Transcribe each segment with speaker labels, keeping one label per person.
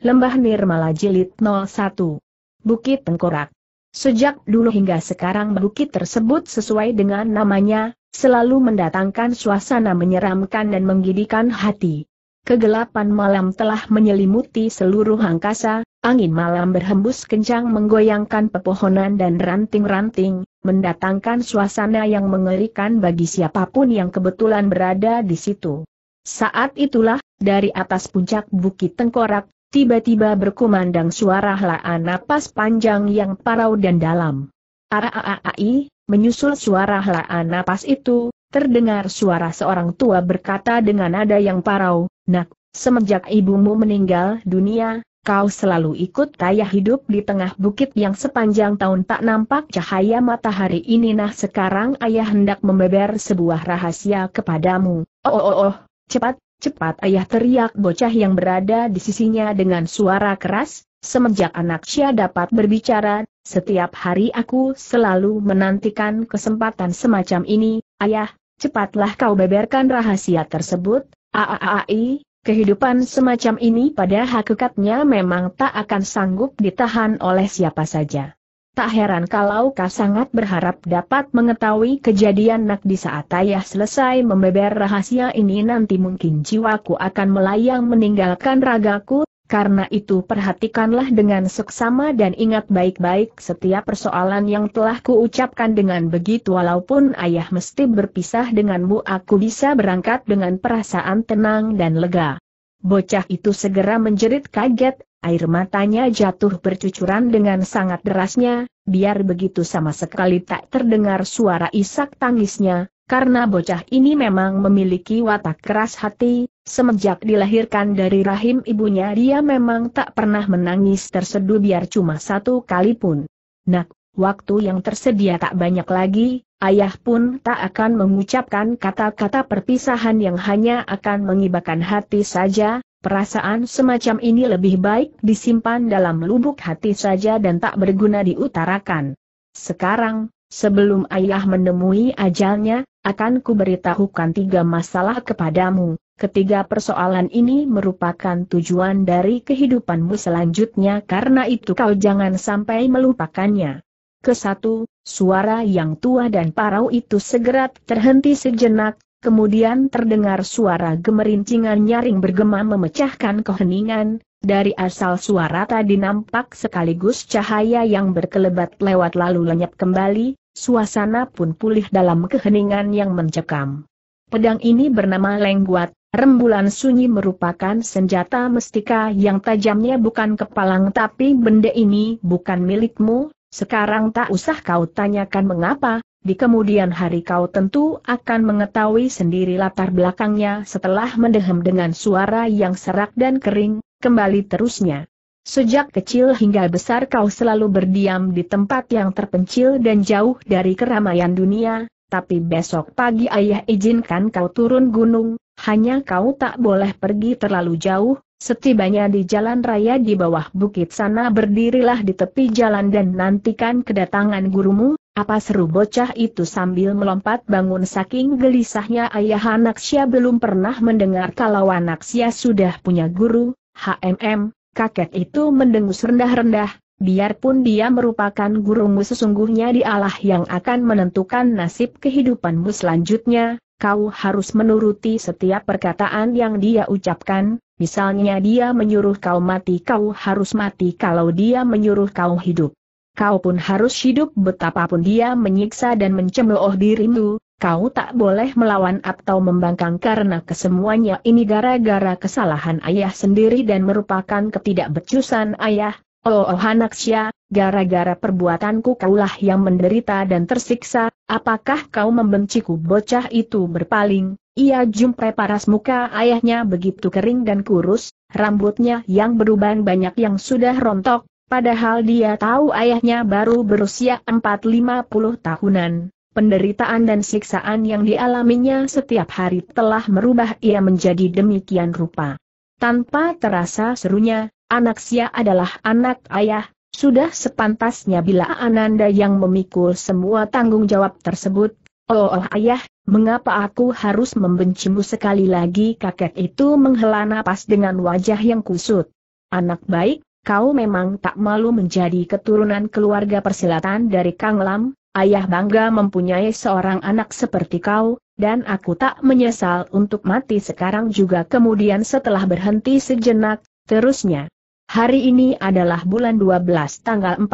Speaker 1: Lembah Nirmala Jilid 01. Bukit Tengkorak. Sejak dulu hingga sekarang bukit tersebut sesuai dengan namanya, selalu mendatangkan suasana menyeramkan dan menggidikan hati. Kegelapan malam telah menyelimuti seluruh angkasa, angin malam berhembus kencang menggoyangkan pepohonan dan ranting-ranting, mendatangkan suasana yang mengerikan bagi siapapun yang kebetulan berada di situ. Saat itulah, dari atas puncak Bukit Tengkorak, tiba-tiba berkumandang suara helaan napas panjang yang parau dan dalam. Araaai, menyusul suara helaan napas itu, terdengar suara seorang tua berkata dengan nada yang parau, Nak, semenjak ibumu meninggal dunia, kau selalu ikut kaya hidup di tengah bukit yang sepanjang tahun tak nampak cahaya matahari ini nah sekarang ayah hendak membeber sebuah rahasia kepadamu. Oh oh oh, oh cepat, Cepat ayah teriak bocah yang berada di sisinya dengan suara keras, semenjak anak Xia dapat berbicara, setiap hari aku selalu menantikan kesempatan semacam ini, ayah, cepatlah kau beberkan rahasia tersebut, aaai, kehidupan semacam ini pada hakikatnya memang tak akan sanggup ditahan oleh siapa saja. Tak heran kalau kau sangat berharap dapat mengetahui kejadian nak di saat ayah selesai membeber rahasia ini nanti mungkin jiwaku akan melayang meninggalkan ragaku, karena itu perhatikanlah dengan seksama dan ingat baik-baik setiap persoalan yang telah kuucapkan dengan begitu walaupun ayah mesti berpisah denganmu aku bisa berangkat dengan perasaan tenang dan lega. Bocah itu segera menjerit kaget, air matanya jatuh bercucuran dengan sangat derasnya, biar begitu sama sekali tak terdengar suara isak tangisnya, karena bocah ini memang memiliki watak keras hati, semenjak dilahirkan dari rahim ibunya dia memang tak pernah menangis terseduh biar cuma satu kali pun. Nak, waktu yang tersedia tak banyak lagi, ayah pun tak akan mengucapkan kata-kata perpisahan yang hanya akan mengibakan hati saja, Perasaan semacam ini lebih baik disimpan dalam lubuk hati saja dan tak berguna diutarakan. Sekarang, sebelum ayah menemui ajalnya, akan kuberitahukan tiga masalah kepadamu. Ketiga persoalan ini merupakan tujuan dari kehidupanmu selanjutnya karena itu kau jangan sampai melupakannya. Kesatu, suara yang tua dan parau itu segera terhenti sejenak, Kemudian terdengar suara gemerincingan nyaring bergema memecahkan keheningan, dari asal suara tadi nampak sekaligus cahaya yang berkelebat lewat lalu lenyap kembali, suasana pun pulih dalam keheningan yang mencekam. Pedang ini bernama Lengguat, rembulan sunyi merupakan senjata mestika yang tajamnya bukan kepalang tapi benda ini bukan milikmu, sekarang tak usah kau tanyakan mengapa, di kemudian hari kau tentu akan mengetahui sendiri latar belakangnya setelah mendehem dengan suara yang serak dan kering, kembali terusnya. Sejak kecil hingga besar kau selalu berdiam di tempat yang terpencil dan jauh dari keramaian dunia, tapi besok pagi ayah izinkan kau turun gunung, hanya kau tak boleh pergi terlalu jauh, setibanya di jalan raya di bawah bukit sana berdirilah di tepi jalan dan nantikan kedatangan gurumu, apa seru bocah itu sambil melompat bangun saking gelisahnya ayah anak Sia belum pernah mendengar kalau anak Sia sudah punya guru, HMM, kakek itu mendengus rendah-rendah, biarpun dia merupakan gurumu sesungguhnya dialah yang akan menentukan nasib kehidupanmu selanjutnya, kau harus menuruti setiap perkataan yang dia ucapkan, misalnya dia menyuruh kau mati kau harus mati kalau dia menyuruh kau hidup. Kau pun harus hidup betapapun dia menyiksa dan mencemooh dirimu, kau tak boleh melawan atau membangkang karena kesemuanya ini gara-gara kesalahan ayah sendiri dan merupakan ketidakbecusan ayah. Oh, oh anak sya, gara-gara perbuatanku kaulah yang menderita dan tersiksa, apakah kau membenciku bocah itu berpaling? Ia jumpai paras muka ayahnya begitu kering dan kurus, rambutnya yang beruban banyak yang sudah rontok, Padahal dia tahu ayahnya baru berusia 450 tahunan. Penderitaan dan siksaan yang dialaminya setiap hari telah merubah ia menjadi demikian rupa. Tanpa terasa serunya, anak Sia adalah anak ayah, sudah sepantasnya bila Ananda yang memikul semua tanggung jawab tersebut. Oh, oh ayah, mengapa aku harus membencimu sekali lagi kakek itu menghela napas dengan wajah yang kusut. Anak baik, kau memang tak malu menjadi keturunan keluarga persilatan dari Kang Lam, ayah bangga mempunyai seorang anak seperti kau, dan aku tak menyesal untuk mati sekarang juga kemudian setelah berhenti sejenak, terusnya. Hari ini adalah bulan 12 tanggal 4,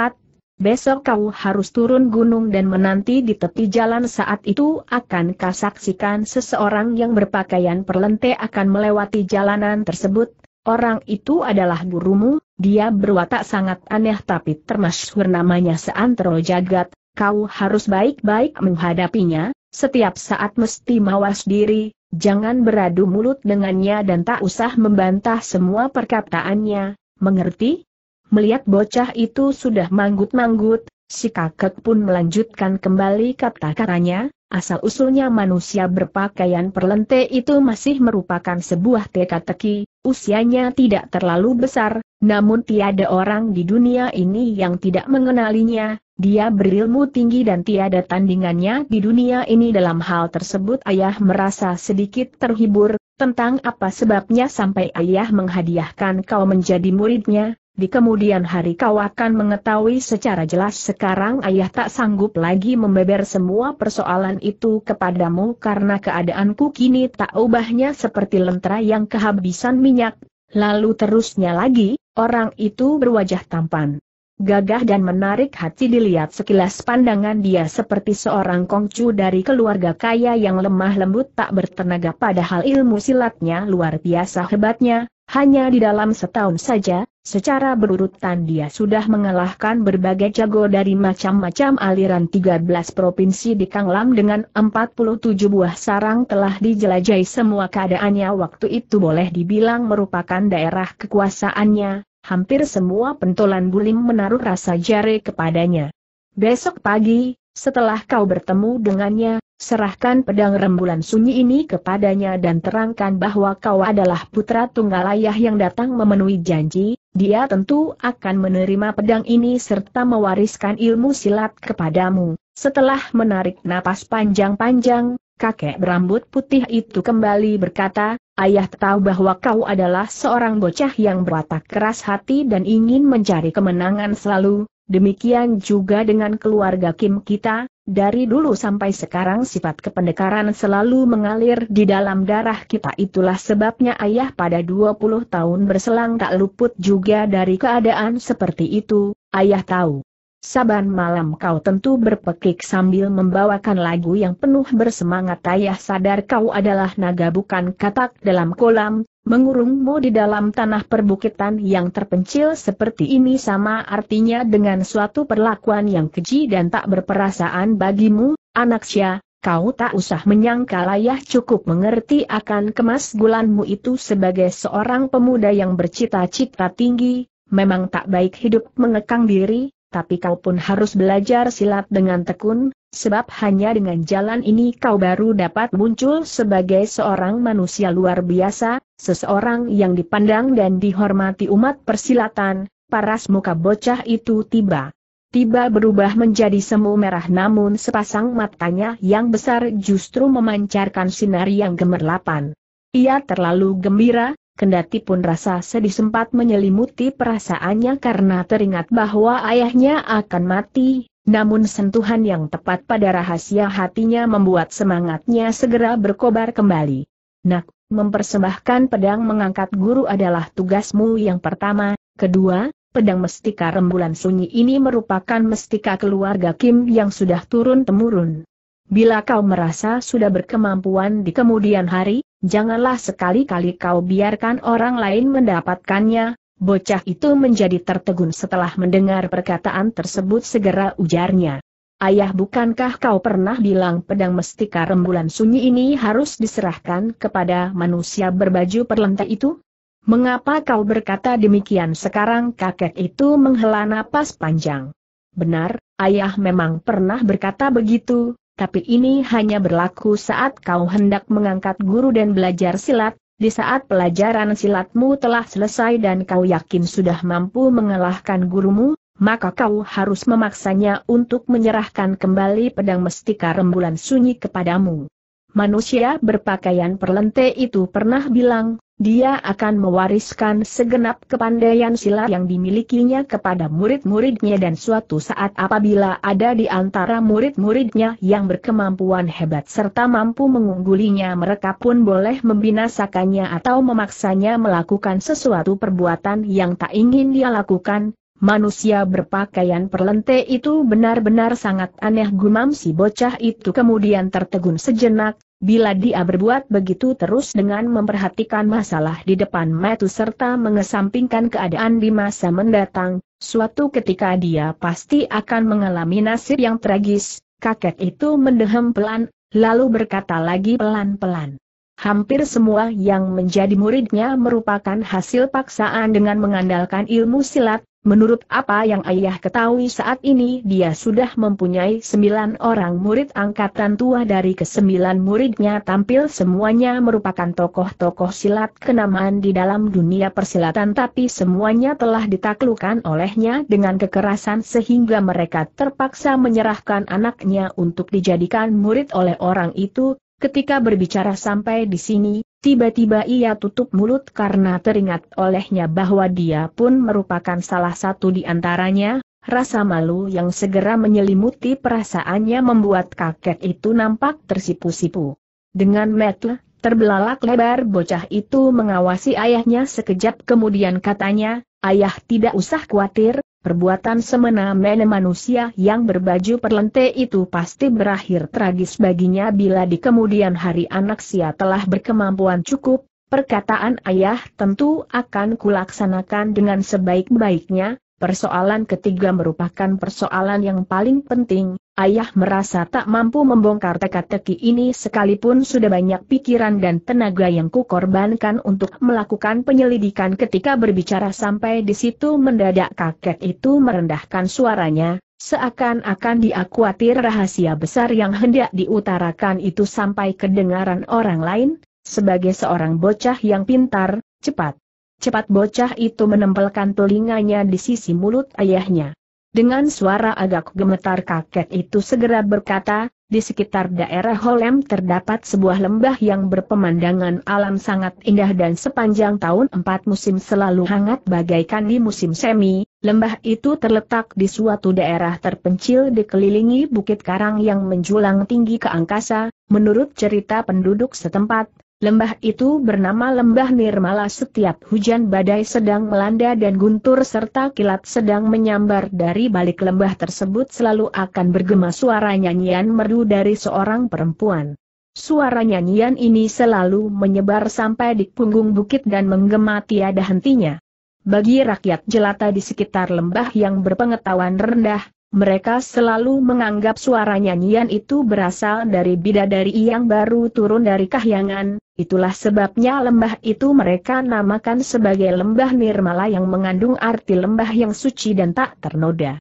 Speaker 1: Besok kau harus turun gunung dan menanti di tepi jalan saat itu akan kau saksikan seseorang yang berpakaian perlente akan melewati jalanan tersebut. Orang itu adalah gurumu, dia berwatak sangat aneh tapi termasyhur namanya seantero jagat, kau harus baik-baik menghadapinya, setiap saat mesti mawas diri, jangan beradu mulut dengannya dan tak usah membantah semua perkataannya, mengerti? Melihat bocah itu sudah manggut-manggut, si kakek pun melanjutkan kembali kata-katanya, asal-usulnya manusia berpakaian perlente itu masih merupakan sebuah teka-teki, Usianya tidak terlalu besar, namun tiada orang di dunia ini yang tidak mengenalinya, dia berilmu tinggi dan tiada tandingannya di dunia ini dalam hal tersebut ayah merasa sedikit terhibur, tentang apa sebabnya sampai ayah menghadiahkan kau menjadi muridnya, di kemudian hari kau akan mengetahui secara jelas sekarang ayah tak sanggup lagi membeber semua persoalan itu kepadamu karena keadaanku kini tak ubahnya seperti lentera yang kehabisan minyak. Lalu terusnya lagi, orang itu berwajah tampan. Gagah dan menarik hati dilihat sekilas pandangan dia seperti seorang kongcu dari keluarga kaya yang lemah lembut tak bertenaga padahal ilmu silatnya luar biasa hebatnya, hanya di dalam setahun saja, secara berurutan dia sudah mengalahkan berbagai jago dari macam-macam aliran 13 provinsi di Kanglam dengan 47 buah sarang telah dijelajahi semua keadaannya waktu itu boleh dibilang merupakan daerah kekuasaannya, hampir semua pentolan bulim menaruh rasa jare kepadanya. Besok pagi, setelah kau bertemu dengannya, Serahkan pedang rembulan sunyi ini kepadanya dan terangkan bahwa kau adalah putra tunggal ayah yang datang memenuhi janji, dia tentu akan menerima pedang ini serta mewariskan ilmu silat kepadamu. Setelah menarik napas panjang-panjang, kakek berambut putih itu kembali berkata, Ayah tahu bahwa kau adalah seorang bocah yang berwatak keras hati dan ingin mencari kemenangan selalu, Demikian juga dengan keluarga Kim kita, dari dulu sampai sekarang sifat kependekaran selalu mengalir di dalam darah kita itulah sebabnya ayah pada 20 tahun berselang tak luput juga dari keadaan seperti itu, ayah tahu. Saban malam kau tentu berpekik sambil membawakan lagu yang penuh bersemangat ayah sadar kau adalah naga bukan katak dalam kolam, Mengurungmu di dalam tanah perbukitan yang terpencil seperti ini sama artinya dengan suatu perlakuan yang keji dan tak berperasaan bagimu, anak sya. kau tak usah menyangka layah cukup mengerti akan kemas gulanmu itu sebagai seorang pemuda yang bercita-cita tinggi, memang tak baik hidup mengekang diri, tapi kau pun harus belajar silat dengan tekun, sebab hanya dengan jalan ini kau baru dapat muncul sebagai seorang manusia luar biasa, Seseorang yang dipandang dan dihormati umat persilatan, paras muka bocah itu tiba. Tiba berubah menjadi semu merah namun sepasang matanya yang besar justru memancarkan sinar yang gemerlapan. Ia terlalu gembira, kendati pun rasa sedih sempat menyelimuti perasaannya karena teringat bahwa ayahnya akan mati, namun sentuhan yang tepat pada rahasia hatinya membuat semangatnya segera berkobar kembali. Nak, Mempersembahkan pedang mengangkat guru adalah tugasmu yang pertama, kedua, pedang mestika rembulan sunyi ini merupakan mestika keluarga Kim yang sudah turun-temurun. Bila kau merasa sudah berkemampuan di kemudian hari, janganlah sekali-kali kau biarkan orang lain mendapatkannya, bocah itu menjadi tertegun setelah mendengar perkataan tersebut segera ujarnya. Ayah bukankah kau pernah bilang pedang mestika rembulan sunyi ini harus diserahkan kepada manusia berbaju perlenta itu? Mengapa kau berkata demikian sekarang kakek itu menghela napas panjang? Benar, ayah memang pernah berkata begitu, tapi ini hanya berlaku saat kau hendak mengangkat guru dan belajar silat, di saat pelajaran silatmu telah selesai dan kau yakin sudah mampu mengalahkan gurumu, maka kau harus memaksanya untuk menyerahkan kembali pedang mestika rembulan sunyi kepadamu. Manusia berpakaian perlente itu pernah bilang, dia akan mewariskan segenap kepandaian silat yang dimilikinya kepada murid-muridnya dan suatu saat apabila ada di antara murid-muridnya yang berkemampuan hebat serta mampu mengunggulinya mereka pun boleh membinasakannya atau memaksanya melakukan sesuatu perbuatan yang tak ingin dia lakukan, Manusia berpakaian perlente itu benar-benar sangat aneh gumam si bocah itu kemudian tertegun sejenak, bila dia berbuat begitu terus dengan memperhatikan masalah di depan metu serta mengesampingkan keadaan di masa mendatang, suatu ketika dia pasti akan mengalami nasib yang tragis, kakek itu mendehem pelan, lalu berkata lagi pelan-pelan. Hampir semua yang menjadi muridnya merupakan hasil paksaan dengan mengandalkan ilmu silat, Menurut apa yang ayah ketahui saat ini dia sudah mempunyai sembilan orang murid angkatan tua dari kesembilan muridnya tampil semuanya merupakan tokoh-tokoh silat kenamaan di dalam dunia persilatan tapi semuanya telah ditaklukan olehnya dengan kekerasan sehingga mereka terpaksa menyerahkan anaknya untuk dijadikan murid oleh orang itu, ketika berbicara sampai di sini, Tiba-tiba ia tutup mulut karena teringat olehnya bahwa dia pun merupakan salah satu di antaranya, rasa malu yang segera menyelimuti perasaannya membuat kakek itu nampak tersipu-sipu. Dengan metle, terbelalak lebar bocah itu mengawasi ayahnya sekejap kemudian katanya, Ayah tidak usah khawatir, Perbuatan semena-mena manusia yang berbaju perlente itu pasti berakhir tragis baginya bila di kemudian hari anak sia telah berkemampuan cukup, perkataan ayah tentu akan kulaksanakan dengan sebaik-baiknya, persoalan ketiga merupakan persoalan yang paling penting, Ayah merasa tak mampu membongkar teka-teki ini sekalipun sudah banyak pikiran dan tenaga yang kukorbankan untuk melakukan penyelidikan ketika berbicara sampai di situ mendadak kakek itu merendahkan suaranya, seakan-akan dia khawatir rahasia besar yang hendak diutarakan itu sampai kedengaran orang lain, sebagai seorang bocah yang pintar, cepat. Cepat bocah itu menempelkan telinganya di sisi mulut ayahnya. Dengan suara agak gemetar kakek itu segera berkata, di sekitar daerah Holem terdapat sebuah lembah yang berpemandangan alam sangat indah dan sepanjang tahun empat musim selalu hangat bagaikan di musim semi. Lembah itu terletak di suatu daerah terpencil dikelilingi bukit karang yang menjulang tinggi ke angkasa, menurut cerita penduduk setempat, Lembah itu bernama Lembah Nirmala setiap hujan badai sedang melanda dan guntur serta kilat sedang menyambar dari balik lembah tersebut selalu akan bergema suara nyanyian merdu dari seorang perempuan. Suara nyanyian ini selalu menyebar sampai di punggung bukit dan menggema tiada hentinya. Bagi rakyat jelata di sekitar lembah yang berpengetahuan rendah, mereka selalu menganggap suara nyanyian itu berasal dari bidadari yang baru turun dari kahyangan, itulah sebabnya lembah itu mereka namakan sebagai lembah Nirmala yang mengandung arti lembah yang suci dan tak ternoda.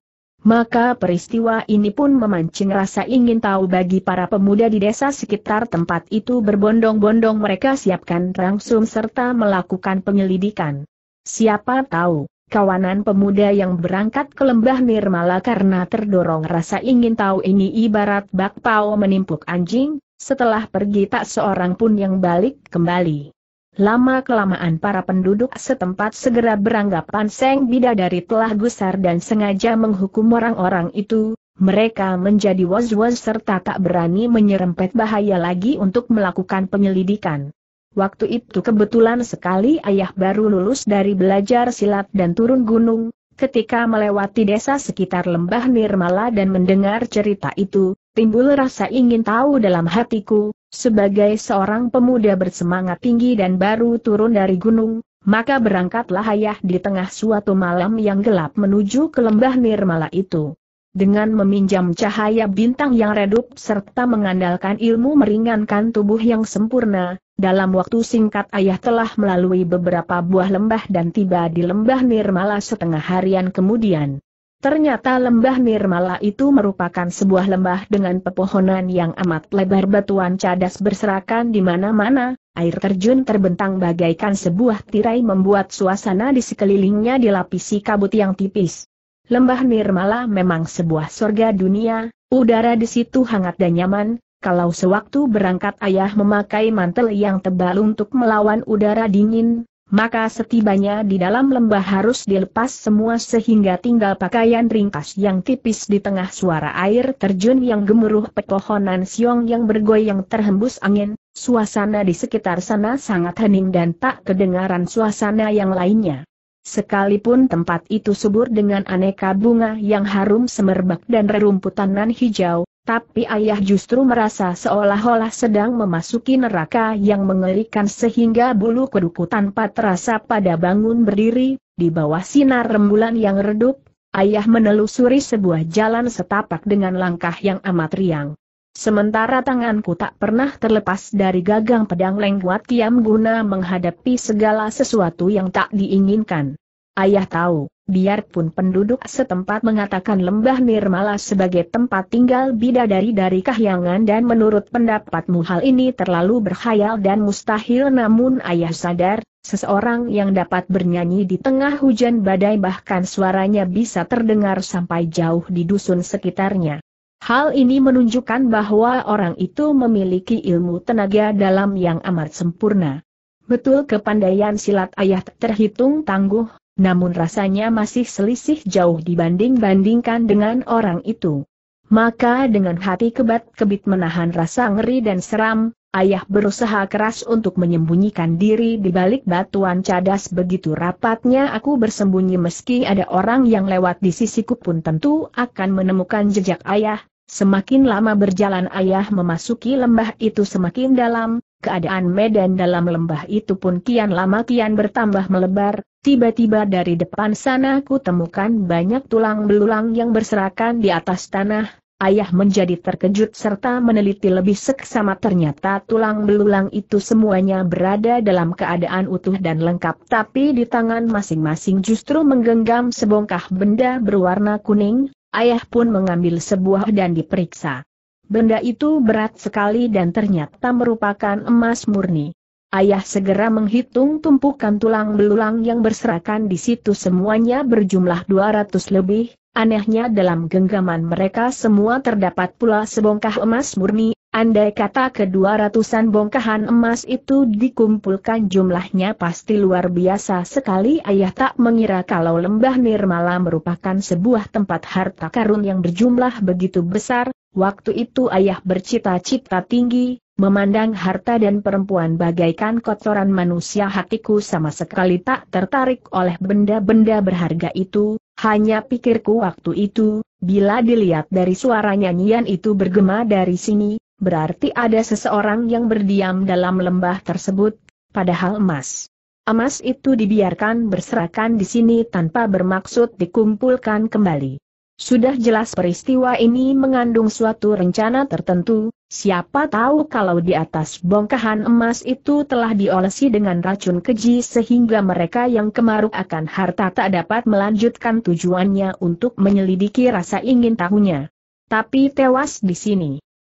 Speaker 1: Maka peristiwa ini pun memancing rasa ingin tahu bagi para pemuda di desa sekitar tempat itu berbondong-bondong mereka siapkan rangsum serta melakukan penyelidikan. Siapa tahu, Kawanan pemuda yang berangkat ke lembah Nirmala karena terdorong rasa ingin tahu ini ibarat bakpao menimpuk anjing, setelah pergi tak seorang pun yang balik kembali. Lama-kelamaan para penduduk setempat segera beranggapan Seng Bidadari telah gusar dan sengaja menghukum orang-orang itu, mereka menjadi was-was serta tak berani menyerempet bahaya lagi untuk melakukan penyelidikan. Waktu itu kebetulan sekali ayah baru lulus dari belajar silat dan turun gunung, ketika melewati desa sekitar lembah Nirmala dan mendengar cerita itu, timbul rasa ingin tahu dalam hatiku, sebagai seorang pemuda bersemangat tinggi dan baru turun dari gunung, maka berangkatlah ayah di tengah suatu malam yang gelap menuju ke lembah Nirmala itu. Dengan meminjam cahaya bintang yang redup serta mengandalkan ilmu meringankan tubuh yang sempurna, dalam waktu singkat ayah telah melalui beberapa buah lembah dan tiba di lembah Nirmala setengah harian kemudian. Ternyata lembah Nirmala itu merupakan sebuah lembah dengan pepohonan yang amat lebar batuan cadas berserakan di mana-mana, air terjun terbentang bagaikan sebuah tirai membuat suasana di sekelilingnya dilapisi kabut yang tipis. Lembah Nirmala memang sebuah surga dunia, udara di situ hangat dan nyaman, kalau sewaktu berangkat ayah memakai mantel yang tebal untuk melawan udara dingin, maka setibanya di dalam lembah harus dilepas semua sehingga tinggal pakaian ringkas yang tipis di tengah suara air terjun yang gemuruh pepohonan siong yang bergoyang terhembus angin, suasana di sekitar sana sangat hening dan tak kedengaran suasana yang lainnya. Sekalipun tempat itu subur dengan aneka bunga yang harum semerbak dan rerumputan nan hijau, tapi ayah justru merasa seolah-olah sedang memasuki neraka yang mengerikan sehingga bulu kuduku tanpa terasa pada bangun berdiri, di bawah sinar rembulan yang redup, ayah menelusuri sebuah jalan setapak dengan langkah yang amat riang. Sementara tanganku tak pernah terlepas dari gagang pedang lengkuat yang guna menghadapi segala sesuatu yang tak diinginkan. Ayah tahu, biarpun penduduk setempat mengatakan lembah Nirmala sebagai tempat tinggal bidadari dari kahyangan dan menurut pendapatmu hal ini terlalu berkhayal dan mustahil namun ayah sadar, seseorang yang dapat bernyanyi di tengah hujan badai bahkan suaranya bisa terdengar sampai jauh di dusun sekitarnya. Hal ini menunjukkan bahwa orang itu memiliki ilmu tenaga dalam yang amat sempurna. Betul kepandaian silat ayah terhitung tangguh, namun rasanya masih selisih jauh dibanding-bandingkan dengan orang itu. Maka dengan hati kebat-kebit menahan rasa ngeri dan seram, ayah berusaha keras untuk menyembunyikan diri di balik batuan cadas begitu rapatnya aku bersembunyi meski ada orang yang lewat di sisiku pun tentu akan menemukan jejak ayah. Semakin lama berjalan ayah memasuki lembah itu semakin dalam, keadaan medan dalam lembah itu pun kian lama kian bertambah melebar, Tiba-tiba dari depan sana ku temukan banyak tulang belulang yang berserakan di atas tanah, ayah menjadi terkejut serta meneliti lebih seksama ternyata tulang belulang itu semuanya berada dalam keadaan utuh dan lengkap tapi di tangan masing-masing justru menggenggam sebongkah benda berwarna kuning, ayah pun mengambil sebuah dan diperiksa. Benda itu berat sekali dan ternyata merupakan emas murni. Ayah segera menghitung tumpukan tulang belulang yang berserakan di situ semuanya berjumlah 200 lebih, anehnya dalam genggaman mereka semua terdapat pula sebongkah emas murni, andai kata ke-200an bongkahan emas itu dikumpulkan jumlahnya pasti luar biasa sekali ayah tak mengira kalau lembah Nirmala merupakan sebuah tempat harta karun yang berjumlah begitu besar, Waktu itu ayah bercita-cita tinggi, Memandang harta dan perempuan bagaikan kotoran manusia hatiku sama sekali tak tertarik oleh benda-benda berharga itu, hanya pikirku waktu itu, bila dilihat dari suara nyanyian itu bergema dari sini, berarti ada seseorang yang berdiam dalam lembah tersebut, padahal emas. Emas itu dibiarkan berserakan di sini tanpa bermaksud dikumpulkan kembali. Sudah jelas peristiwa ini mengandung suatu rencana tertentu, Siapa tahu kalau di atas bongkahan emas itu telah diolesi dengan racun keji sehingga mereka yang kemaruk akan harta tak dapat melanjutkan tujuannya untuk menyelidiki rasa ingin tahunya. Tapi tewas di sini.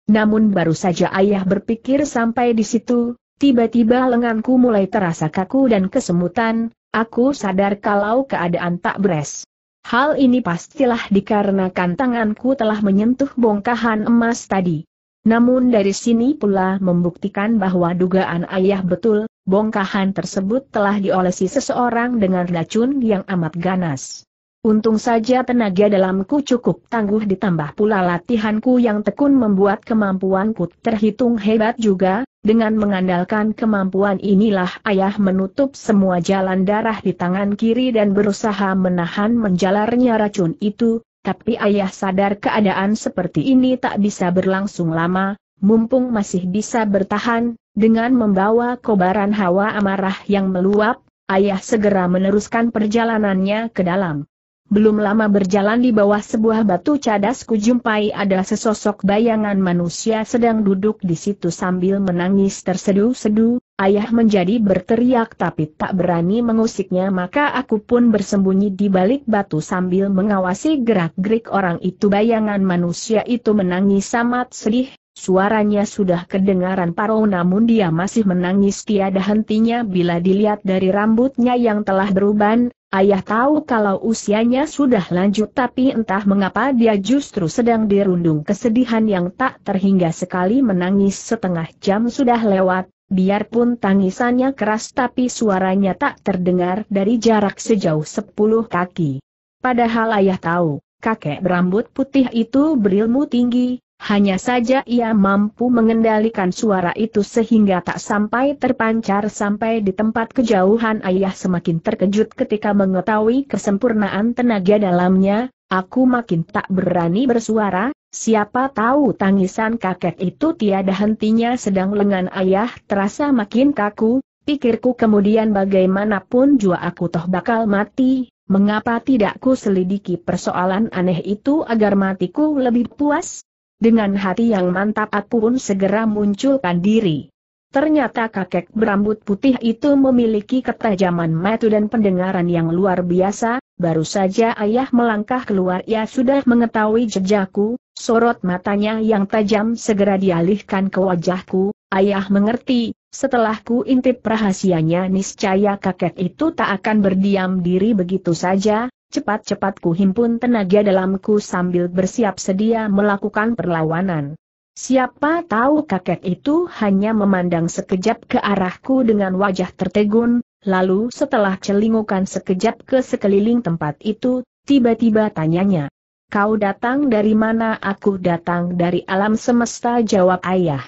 Speaker 1: Namun baru saja ayah berpikir sampai di situ, tiba-tiba lenganku mulai terasa kaku dan kesemutan, aku sadar kalau keadaan tak beres. Hal ini pastilah dikarenakan tanganku telah menyentuh bongkahan emas tadi. Namun dari sini pula membuktikan bahwa dugaan ayah betul, bongkahan tersebut telah diolesi seseorang dengan racun yang amat ganas. Untung saja tenaga dalamku cukup tangguh ditambah pula latihanku yang tekun membuat kemampuanku terhitung hebat juga, dengan mengandalkan kemampuan inilah ayah menutup semua jalan darah di tangan kiri dan berusaha menahan menjalarnya racun itu, tapi ayah sadar keadaan seperti ini tak bisa berlangsung lama, mumpung masih bisa bertahan, dengan membawa kobaran hawa amarah yang meluap, ayah segera meneruskan perjalanannya ke dalam. Belum lama berjalan di bawah sebuah batu cadas kujumpai ada sesosok bayangan manusia sedang duduk di situ sambil menangis terseduh-seduh ayah menjadi berteriak tapi tak berani mengusiknya maka aku pun bersembunyi di balik batu sambil mengawasi gerak-gerik orang itu bayangan manusia itu menangis amat sedih, suaranya sudah kedengaran parau namun dia masih menangis tiada hentinya bila dilihat dari rambutnya yang telah beruban, Ayah tahu kalau usianya sudah lanjut tapi entah mengapa dia justru sedang dirundung kesedihan yang tak terhingga sekali menangis setengah jam sudah lewat, Biarpun tangisannya keras tapi suaranya tak terdengar dari jarak sejauh sepuluh kaki. Padahal ayah tahu, kakek berambut putih itu berilmu tinggi, hanya saja ia mampu mengendalikan suara itu sehingga tak sampai terpancar sampai di tempat kejauhan ayah semakin terkejut ketika mengetahui kesempurnaan tenaga dalamnya, aku makin tak berani bersuara, Siapa tahu tangisan kakek itu tiada hentinya sedang lengan ayah terasa makin kaku, pikirku kemudian bagaimanapun jua aku toh bakal mati, mengapa tidak ku selidiki persoalan aneh itu agar matiku lebih puas? Dengan hati yang mantap aku pun segera munculkan diri. Ternyata kakek berambut putih itu memiliki ketajaman mata dan pendengaran yang luar biasa, baru saja ayah melangkah keluar ia sudah mengetahui jejakku, sorot matanya yang tajam segera dialihkan ke wajahku, ayah mengerti, setelah ku intip rahasianya niscaya kakek itu tak akan berdiam diri begitu saja, cepat-cepat ku himpun tenaga dalamku sambil bersiap sedia melakukan perlawanan. Siapa tahu kakek itu hanya memandang sekejap ke arahku dengan wajah tertegun, Lalu setelah celingukan sekejap ke sekeliling tempat itu, tiba-tiba tanyanya. Kau datang dari mana? Aku datang dari alam semesta jawab ayah.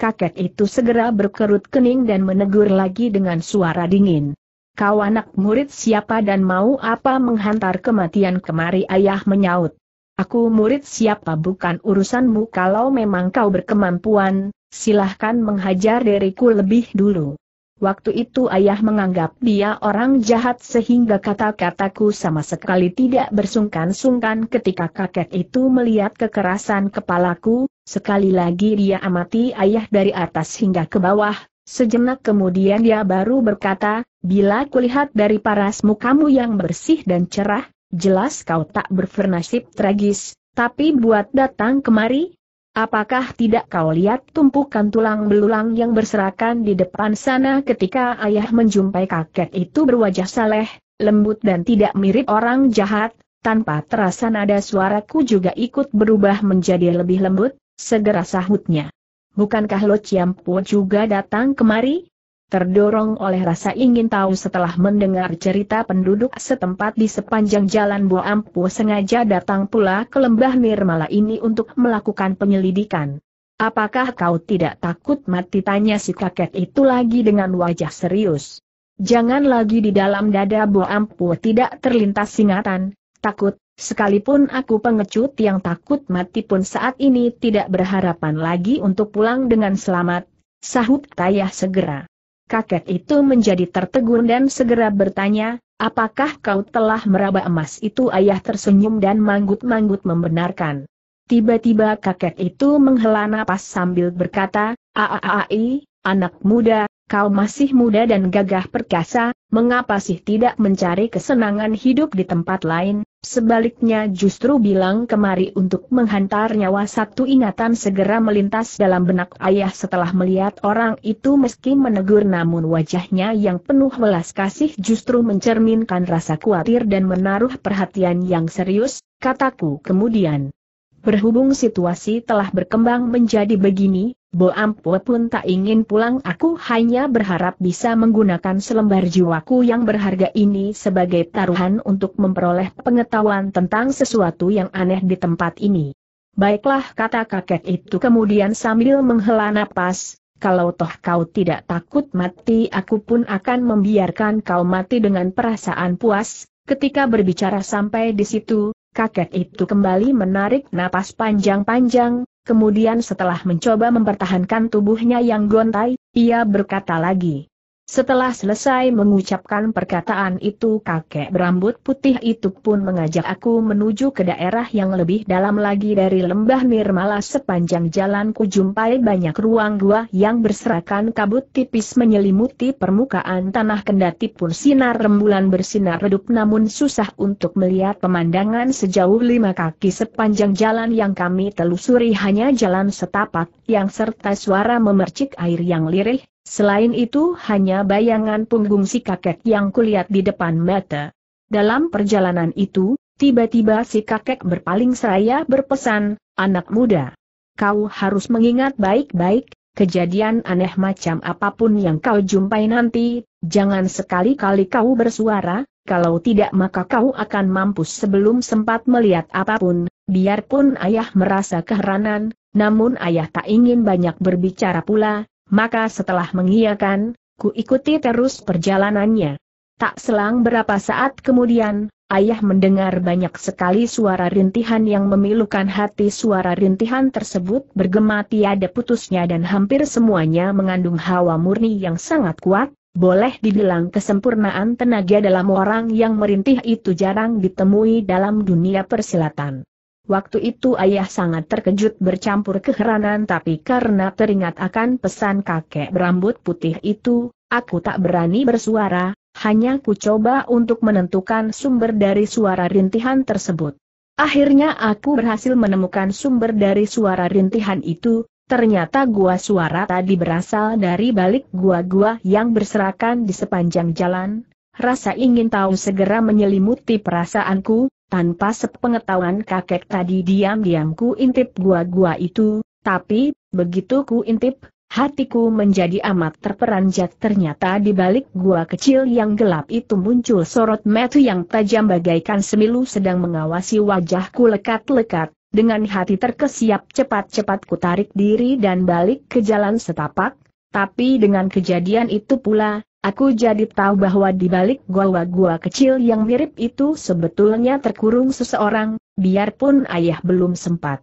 Speaker 1: Kakek itu segera berkerut kening dan menegur lagi dengan suara dingin. Kau anak murid siapa dan mau apa menghantar kematian kemari ayah menyaut. Aku murid siapa bukan urusanmu kalau memang kau berkemampuan, silahkan menghajar diriku lebih dulu. Waktu itu ayah menganggap dia orang jahat sehingga kata-kataku sama sekali tidak bersungkan-sungkan ketika kakek itu melihat kekerasan kepalaku, sekali lagi dia amati ayah dari atas hingga ke bawah, sejenak kemudian dia baru berkata, bila kulihat dari paras mukamu yang bersih dan cerah, jelas kau tak berfernasib tragis, tapi buat datang kemari, Apakah tidak kau lihat tumpukan tulang belulang yang berserakan di depan sana ketika ayah menjumpai kakek itu berwajah saleh, lembut dan tidak mirip orang jahat, tanpa terasa nada suaraku juga ikut berubah menjadi lebih lembut, segera sahutnya. Bukankah Lo Chiampo juga datang kemari? Terdorong oleh rasa ingin tahu setelah mendengar cerita penduduk setempat di sepanjang jalan Bu Ampu sengaja datang pula ke lembah Nirmala ini untuk melakukan penyelidikan. Apakah kau tidak takut mati tanya si kakek itu lagi dengan wajah serius. Jangan lagi di dalam dada Bu Ampu tidak terlintas singatan, takut, sekalipun aku pengecut yang takut mati pun saat ini tidak berharapan lagi untuk pulang dengan selamat, sahut Tayah segera kakek itu menjadi tertegun dan segera bertanya, apakah kau telah meraba emas itu ayah tersenyum dan manggut-manggut membenarkan. Tiba-tiba kakek itu menghela napas sambil berkata, Aaai, anak muda, kau masih muda dan gagah perkasa, mengapa sih tidak mencari kesenangan hidup di tempat lain, sebaliknya justru bilang kemari untuk menghantar nyawa satu ingatan segera melintas dalam benak ayah setelah melihat orang itu meski menegur namun wajahnya yang penuh welas kasih justru mencerminkan rasa khawatir dan menaruh perhatian yang serius, kataku kemudian. Berhubung situasi telah berkembang menjadi begini, Boampo pun tak ingin pulang aku hanya berharap bisa menggunakan selembar jiwaku yang berharga ini sebagai taruhan untuk memperoleh pengetahuan tentang sesuatu yang aneh di tempat ini. Baiklah kata kakek itu kemudian sambil menghela napas, kalau toh kau tidak takut mati aku pun akan membiarkan kau mati dengan perasaan puas, ketika berbicara sampai di situ, kakek itu kembali menarik napas panjang-panjang, Kemudian setelah mencoba mempertahankan tubuhnya yang gontai, ia berkata lagi, setelah selesai mengucapkan perkataan itu kakek berambut putih itu pun mengajak aku menuju ke daerah yang lebih dalam lagi dari lembah Nirmala sepanjang jalan jumpai banyak ruang gua yang berserakan kabut tipis menyelimuti permukaan tanah kendati pun sinar rembulan bersinar redup namun susah untuk melihat pemandangan sejauh lima kaki sepanjang jalan yang kami telusuri hanya jalan setapak yang serta suara memercik air yang lirih Selain itu hanya bayangan punggung si kakek yang kulihat di depan mata. Dalam perjalanan itu, tiba-tiba si kakek berpaling seraya berpesan, anak muda. Kau harus mengingat baik-baik, kejadian aneh macam apapun yang kau jumpai nanti, jangan sekali-kali kau bersuara, kalau tidak maka kau akan mampus sebelum sempat melihat apapun, biarpun ayah merasa keheranan, namun ayah tak ingin banyak berbicara pula, maka setelah mengiyakan, ku ikuti terus perjalanannya. Tak selang berapa saat kemudian, ayah mendengar banyak sekali suara rintihan yang memilukan hati suara rintihan tersebut bergema tiada putusnya dan hampir semuanya mengandung hawa murni yang sangat kuat, boleh dibilang kesempurnaan tenaga dalam orang yang merintih itu jarang ditemui dalam dunia persilatan. Waktu itu ayah sangat terkejut bercampur keheranan tapi karena teringat akan pesan kakek berambut putih itu, aku tak berani bersuara, hanya ku coba untuk menentukan sumber dari suara rintihan tersebut. Akhirnya aku berhasil menemukan sumber dari suara rintihan itu, ternyata gua suara tadi berasal dari balik gua-gua yang berserakan di sepanjang jalan, Rasa ingin tahu segera menyelimuti perasaanku, tanpa sepengetahuan kakek tadi diam-diam ku intip gua-gua itu, tapi, begitu ku intip, hatiku menjadi amat terperanjat ternyata di balik gua kecil yang gelap itu muncul sorot metu yang tajam bagaikan semilu sedang mengawasi wajahku lekat-lekat, dengan hati terkesiap cepat-cepat ku tarik diri dan balik ke jalan setapak, tapi dengan kejadian itu pula, Aku jadi tahu bahwa di balik gua-gua kecil yang mirip itu sebetulnya terkurung seseorang, biarpun ayah belum sempat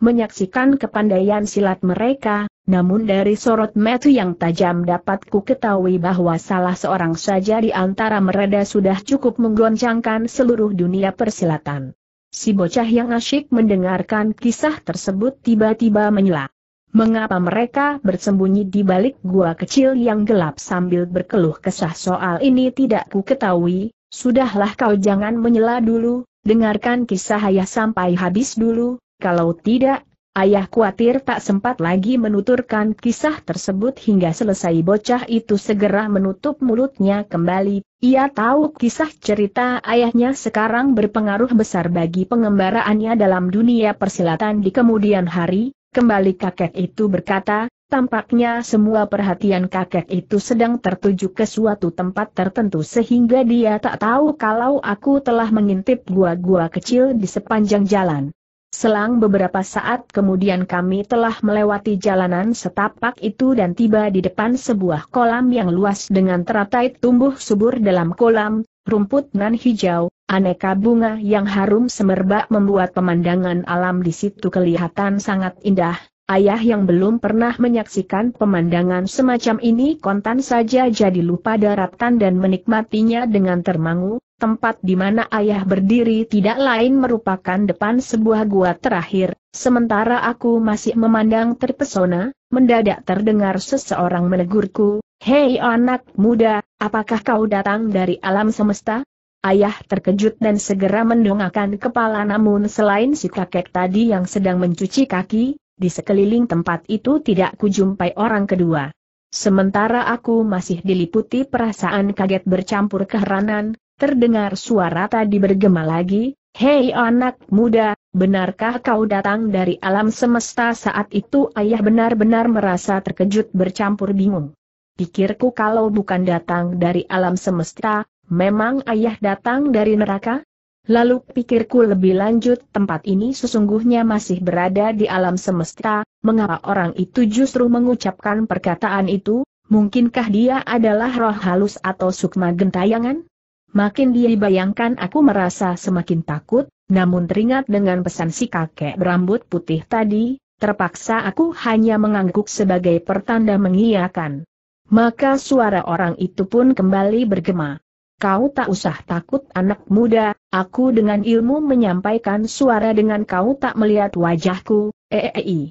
Speaker 1: menyaksikan kepandaian silat mereka, namun dari sorot mata yang tajam dapat ku ketahui bahwa salah seorang saja di antara mereka sudah cukup menggoncangkan seluruh dunia persilatan. Si bocah yang asyik mendengarkan kisah tersebut tiba-tiba menyela. Mengapa mereka bersembunyi di balik gua kecil yang gelap sambil berkeluh kesah soal ini tidak ku ketahui, sudahlah kau jangan menyela dulu, dengarkan kisah ayah sampai habis dulu, kalau tidak, ayah khawatir tak sempat lagi menuturkan kisah tersebut hingga selesai bocah itu segera menutup mulutnya kembali, ia tahu kisah cerita ayahnya sekarang berpengaruh besar bagi pengembaraannya dalam dunia persilatan di kemudian hari, Kembali kakek itu berkata, tampaknya semua perhatian kakek itu sedang tertuju ke suatu tempat tertentu sehingga dia tak tahu kalau aku telah mengintip gua-gua kecil di sepanjang jalan. Selang beberapa saat kemudian kami telah melewati jalanan setapak itu dan tiba di depan sebuah kolam yang luas dengan teratai tumbuh subur dalam kolam, rumput nan hijau, Aneka bunga yang harum semerbak membuat pemandangan alam di situ kelihatan sangat indah. Ayah yang belum pernah menyaksikan pemandangan semacam ini kontan saja jadi lupa daratan dan menikmatinya dengan termangu, tempat di mana ayah berdiri tidak lain merupakan depan sebuah gua terakhir, sementara aku masih memandang terpesona, mendadak terdengar seseorang menegurku, Hei anak muda, apakah kau datang dari alam semesta? Ayah terkejut dan segera mendongakkan kepala namun selain si kakek tadi yang sedang mencuci kaki, di sekeliling tempat itu tidak kujumpai orang kedua. Sementara aku masih diliputi perasaan kaget bercampur keheranan, terdengar suara tadi bergema lagi, Hei anak muda, benarkah kau datang dari alam semesta saat itu ayah benar-benar merasa terkejut bercampur bingung. Pikirku kalau bukan datang dari alam semesta, Memang ayah datang dari neraka? Lalu pikirku lebih lanjut tempat ini sesungguhnya masih berada di alam semesta, mengapa orang itu justru mengucapkan perkataan itu, mungkinkah dia adalah roh halus atau sukma gentayangan? Makin dia dibayangkan aku merasa semakin takut, namun teringat dengan pesan si kakek berambut putih tadi, terpaksa aku hanya mengangguk sebagai pertanda mengiyakan. Maka suara orang itu pun kembali bergema. Kau tak usah takut anak muda, aku dengan ilmu menyampaikan suara dengan kau tak melihat wajahku, eei. Eh, eh, eh,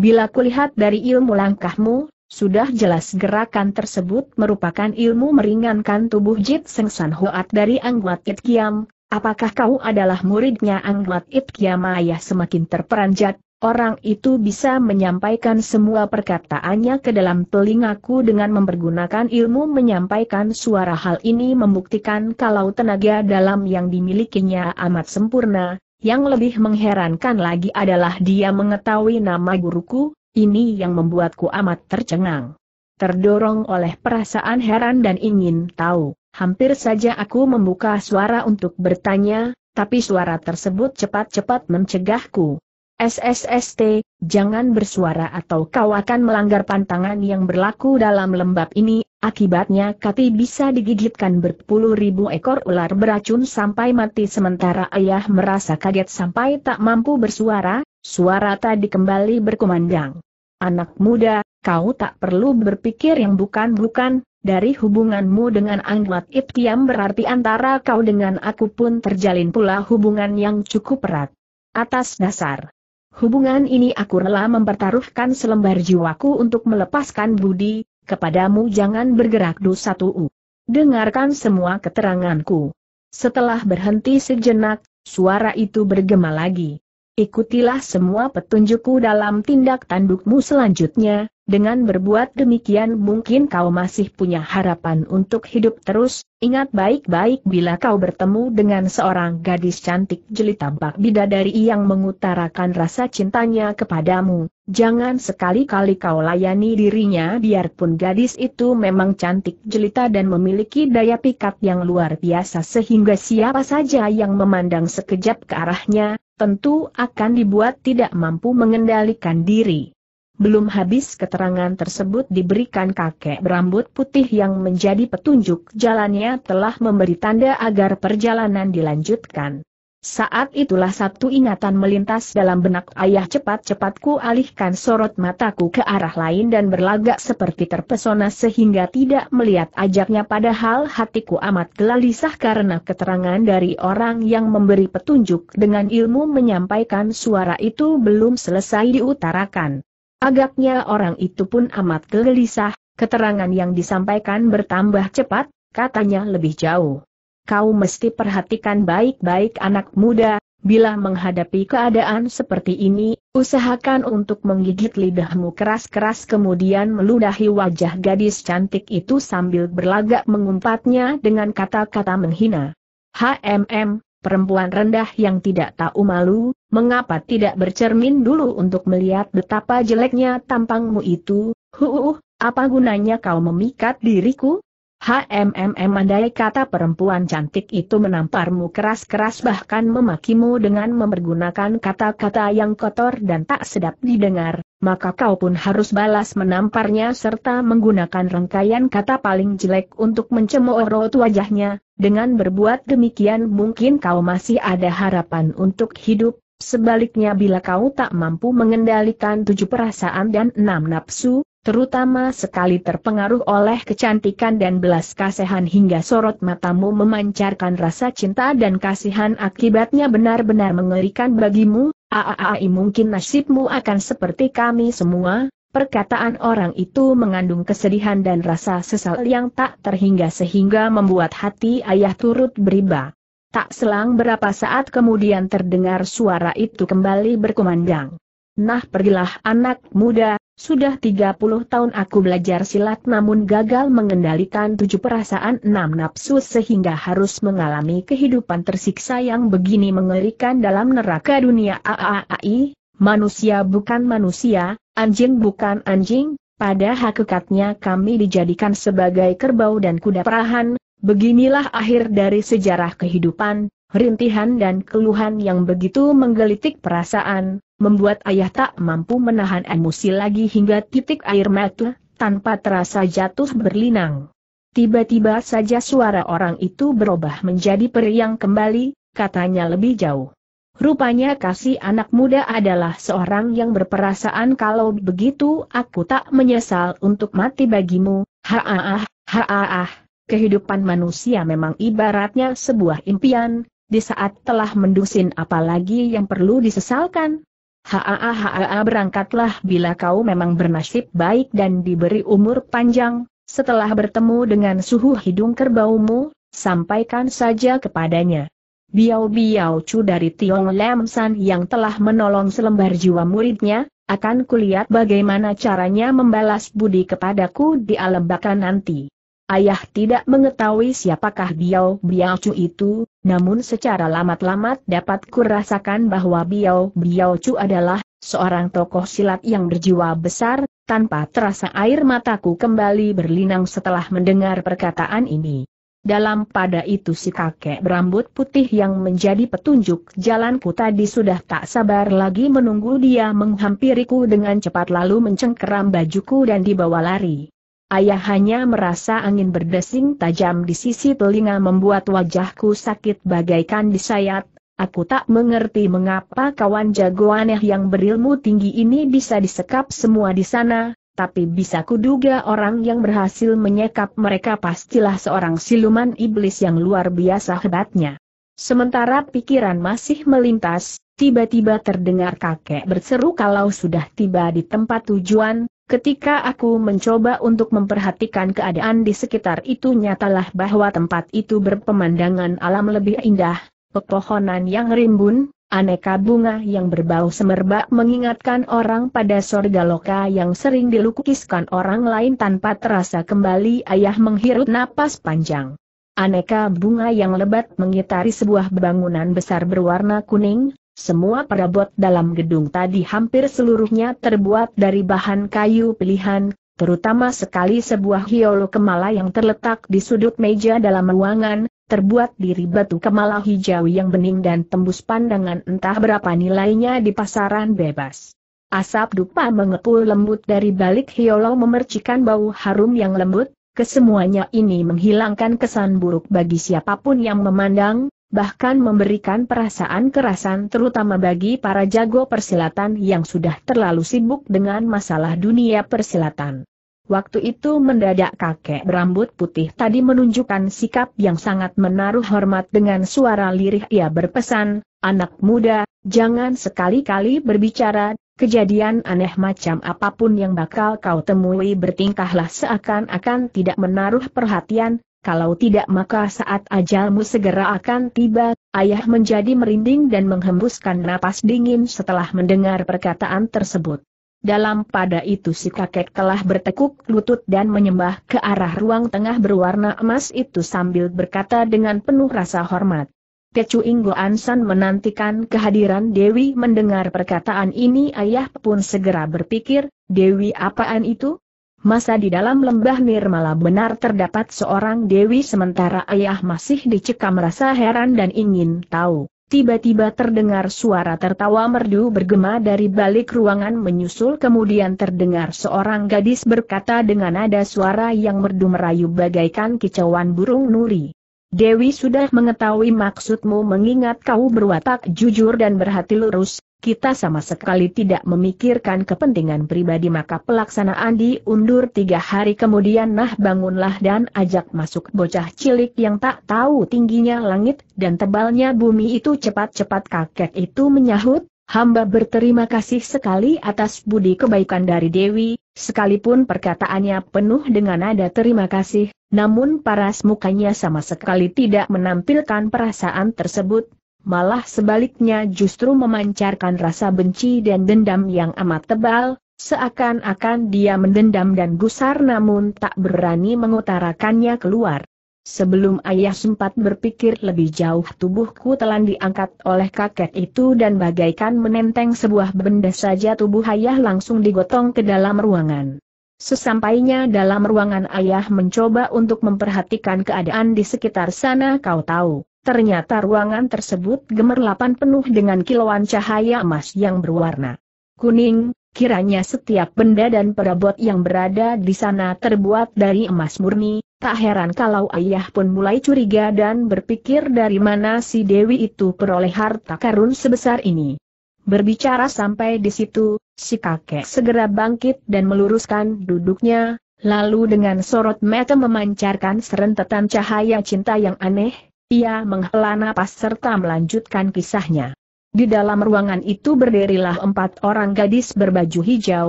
Speaker 1: Bila kulihat dari ilmu langkahmu, sudah jelas gerakan tersebut merupakan ilmu meringankan tubuh Jit Seng San Hoat dari Angguat It Kiam. Apakah kau adalah muridnya Angguat It Kiam ayah semakin terperanjat, Orang itu bisa menyampaikan semua perkataannya ke dalam telingaku dengan mempergunakan ilmu menyampaikan suara hal ini membuktikan kalau tenaga dalam yang dimilikinya amat sempurna, yang lebih mengherankan lagi adalah dia mengetahui nama guruku, ini yang membuatku amat tercengang. Terdorong oleh perasaan heran dan ingin tahu, hampir saja aku membuka suara untuk bertanya, tapi suara tersebut cepat-cepat mencegahku. SSST, jangan bersuara atau kau akan melanggar pantangan yang berlaku dalam lembab ini, akibatnya kati bisa digigitkan berpuluh ribu ekor ular beracun sampai mati sementara ayah merasa kaget sampai tak mampu bersuara, suara tadi kembali berkumandang. Anak muda, kau tak perlu berpikir yang bukan-bukan, dari hubunganmu dengan Anglat Iptiam berarti antara kau dengan aku pun terjalin pula hubungan yang cukup erat. Atas dasar Hubungan ini aku rela mempertaruhkan selembar jiwaku untuk melepaskan budi, kepadamu jangan bergerak du satu u. Dengarkan semua keteranganku. Setelah berhenti sejenak, suara itu bergema lagi. Ikutilah semua petunjukku dalam tindak tandukmu selanjutnya, dengan berbuat demikian mungkin kau masih punya harapan untuk hidup terus, ingat baik-baik bila kau bertemu dengan seorang gadis cantik jelita, bak bidadari yang mengutarakan rasa cintanya kepadamu, jangan sekali-kali kau layani dirinya biarpun gadis itu memang cantik jelita dan memiliki daya pikat yang luar biasa sehingga siapa saja yang memandang sekejap ke arahnya, tentu akan dibuat tidak mampu mengendalikan diri. Belum habis keterangan tersebut diberikan kakek berambut putih yang menjadi petunjuk jalannya telah memberi tanda agar perjalanan dilanjutkan. Saat itulah satu ingatan melintas dalam benak ayah cepat-cepat ku alihkan sorot mataku ke arah lain dan berlagak seperti terpesona sehingga tidak melihat ajaknya padahal hatiku amat gelisah karena keterangan dari orang yang memberi petunjuk dengan ilmu menyampaikan suara itu belum selesai diutarakan. Agaknya orang itu pun amat gelisah, keterangan yang disampaikan bertambah cepat, katanya lebih jauh. Kau mesti perhatikan baik-baik anak muda, bila menghadapi keadaan seperti ini, usahakan untuk menggigit lidahmu keras-keras kemudian meludahi wajah gadis cantik itu sambil berlagak mengumpatnya dengan kata-kata menghina. HMM, perempuan rendah yang tidak tahu malu, mengapa tidak bercermin dulu untuk melihat betapa jeleknya tampangmu itu, huuh, apa gunanya kau memikat diriku? HMMM andai kata perempuan cantik itu menamparmu keras-keras bahkan memakimu dengan mempergunakan kata-kata yang kotor dan tak sedap didengar, maka kau pun harus balas menamparnya serta menggunakan rangkaian kata paling jelek untuk mencemooh wajahnya, dengan berbuat demikian mungkin kau masih ada harapan untuk hidup, Sebaliknya bila kau tak mampu mengendalikan tujuh perasaan dan enam nafsu, terutama sekali terpengaruh oleh kecantikan dan belas kasihan hingga sorot matamu memancarkan rasa cinta dan kasihan akibatnya benar-benar mengerikan bagimu, Aaai, mungkin nasibmu akan seperti kami semua, perkataan orang itu mengandung kesedihan dan rasa sesal yang tak terhingga sehingga membuat hati ayah turut beribah. Tak selang berapa saat kemudian terdengar suara itu kembali berkumandang. Nah pergilah anak muda, sudah 30 tahun aku belajar silat namun gagal mengendalikan tujuh perasaan enam nafsu sehingga harus mengalami kehidupan tersiksa yang begini mengerikan dalam neraka dunia AAAI, manusia bukan manusia, anjing bukan anjing, pada hakikatnya kami dijadikan sebagai kerbau dan kuda perahan, beginilah akhir dari sejarah kehidupan, rintihan dan keluhan yang begitu menggelitik perasaan, membuat ayah tak mampu menahan emosi lagi hingga titik air mata, tanpa terasa jatuh berlinang. Tiba-tiba saja suara orang itu berubah menjadi periang kembali, katanya lebih jauh. Rupanya kasih anak muda adalah seorang yang berperasaan kalau begitu aku tak menyesal untuk mati bagimu, haaah, haaah, kehidupan manusia memang ibaratnya sebuah impian, di saat telah mendusin apalagi yang perlu disesalkan, Haa berangkatlah bila kau memang bernasib baik dan diberi umur panjang, setelah bertemu dengan suhu hidung kerbaumu, sampaikan saja kepadanya. Biao Biao Chu dari Tiong Lam San yang telah menolong selembar jiwa muridnya, akan kulihat bagaimana caranya membalas budi kepadaku di alam baka nanti. Ayah tidak mengetahui siapakah Biao Biao Chu itu, namun secara lamat-lamat dapat kurasakan bahwa Biao Biao Chu adalah seorang tokoh silat yang berjiwa besar, tanpa terasa air mataku kembali berlinang setelah mendengar perkataan ini. Dalam pada itu si kakek berambut putih yang menjadi petunjuk jalanku tadi sudah tak sabar lagi menunggu dia menghampiriku dengan cepat lalu mencengkeram bajuku dan dibawa lari. Ayah hanya merasa angin berdesing tajam di sisi telinga membuat wajahku sakit bagaikan disayat. Aku tak mengerti mengapa kawan aneh yang berilmu tinggi ini bisa disekap semua di sana, tapi bisa kuduga orang yang berhasil menyekap mereka pastilah seorang siluman iblis yang luar biasa hebatnya. Sementara pikiran masih melintas, tiba-tiba terdengar kakek berseru kalau sudah tiba di tempat tujuan, Ketika aku mencoba untuk memperhatikan keadaan di sekitar itu nyatalah bahwa tempat itu berpemandangan alam lebih indah, pepohonan yang rimbun, aneka bunga yang berbau semerbak mengingatkan orang pada sorga loka yang sering dilukiskan orang lain tanpa terasa kembali ayah menghirup napas panjang. Aneka bunga yang lebat mengitari sebuah bangunan besar berwarna kuning, semua perabot dalam gedung tadi hampir seluruhnya terbuat dari bahan kayu pilihan, terutama sekali sebuah hiolo kemala yang terletak di sudut meja dalam ruangan, terbuat dari batu kemala hijau yang bening dan tembus pandangan entah berapa nilainya di pasaran bebas. Asap dupa mengepul lembut dari balik hiolo memercikan bau harum yang lembut, kesemuanya ini menghilangkan kesan buruk bagi siapapun yang memandang, bahkan memberikan perasaan kerasan terutama bagi para jago persilatan yang sudah terlalu sibuk dengan masalah dunia persilatan. Waktu itu mendadak kakek berambut putih tadi menunjukkan sikap yang sangat menaruh hormat dengan suara lirih ia berpesan, anak muda, jangan sekali-kali berbicara, kejadian aneh macam apapun yang bakal kau temui bertingkahlah seakan-akan tidak menaruh perhatian, kalau tidak maka saat ajalmu segera akan tiba, ayah menjadi merinding dan menghembuskan napas dingin setelah mendengar perkataan tersebut. Dalam pada itu si kakek telah bertekuk lutut dan menyembah ke arah ruang tengah berwarna emas itu sambil berkata dengan penuh rasa hormat. Kecu Inggo Ansan menantikan kehadiran Dewi mendengar perkataan ini ayah pun segera berpikir, Dewi apaan itu? Masa di dalam lembah Nirmala benar terdapat seorang dewi sementara ayah masih dicekam rasa heran dan ingin tahu. Tiba-tiba terdengar suara tertawa merdu bergema dari balik ruangan menyusul kemudian terdengar seorang gadis berkata dengan nada suara yang merdu merayu bagaikan kicauan burung nuri. Dewi sudah mengetahui maksudmu mengingat kau berwatak jujur dan berhati lurus, kita sama sekali tidak memikirkan kepentingan pribadi maka pelaksanaan diundur tiga hari kemudian nah bangunlah dan ajak masuk bocah cilik yang tak tahu tingginya langit dan tebalnya bumi itu cepat-cepat kakek itu menyahut, hamba berterima kasih sekali atas budi kebaikan dari Dewi, sekalipun perkataannya penuh dengan nada terima kasih, namun paras mukanya sama sekali tidak menampilkan perasaan tersebut, malah sebaliknya justru memancarkan rasa benci dan dendam yang amat tebal, seakan-akan dia mendendam dan gusar namun tak berani mengutarakannya keluar. Sebelum ayah sempat berpikir lebih jauh tubuhku telan diangkat oleh kakek itu dan bagaikan menenteng sebuah benda saja tubuh ayah langsung digotong ke dalam ruangan. Sesampainya dalam ruangan ayah mencoba untuk memperhatikan keadaan di sekitar sana kau tahu. Ternyata ruangan tersebut gemerlapan penuh dengan kilauan cahaya emas yang berwarna kuning, kiranya setiap benda dan perabot yang berada di sana terbuat dari emas murni, tak heran kalau ayah pun mulai curiga dan berpikir dari mana si Dewi itu peroleh harta karun sebesar ini. Berbicara sampai di situ, si kakek segera bangkit dan meluruskan duduknya, lalu dengan sorot mata memancarkan serentetan cahaya cinta yang aneh, ia menghela napas serta melanjutkan kisahnya. Di dalam ruangan itu berdirilah empat orang gadis berbaju hijau,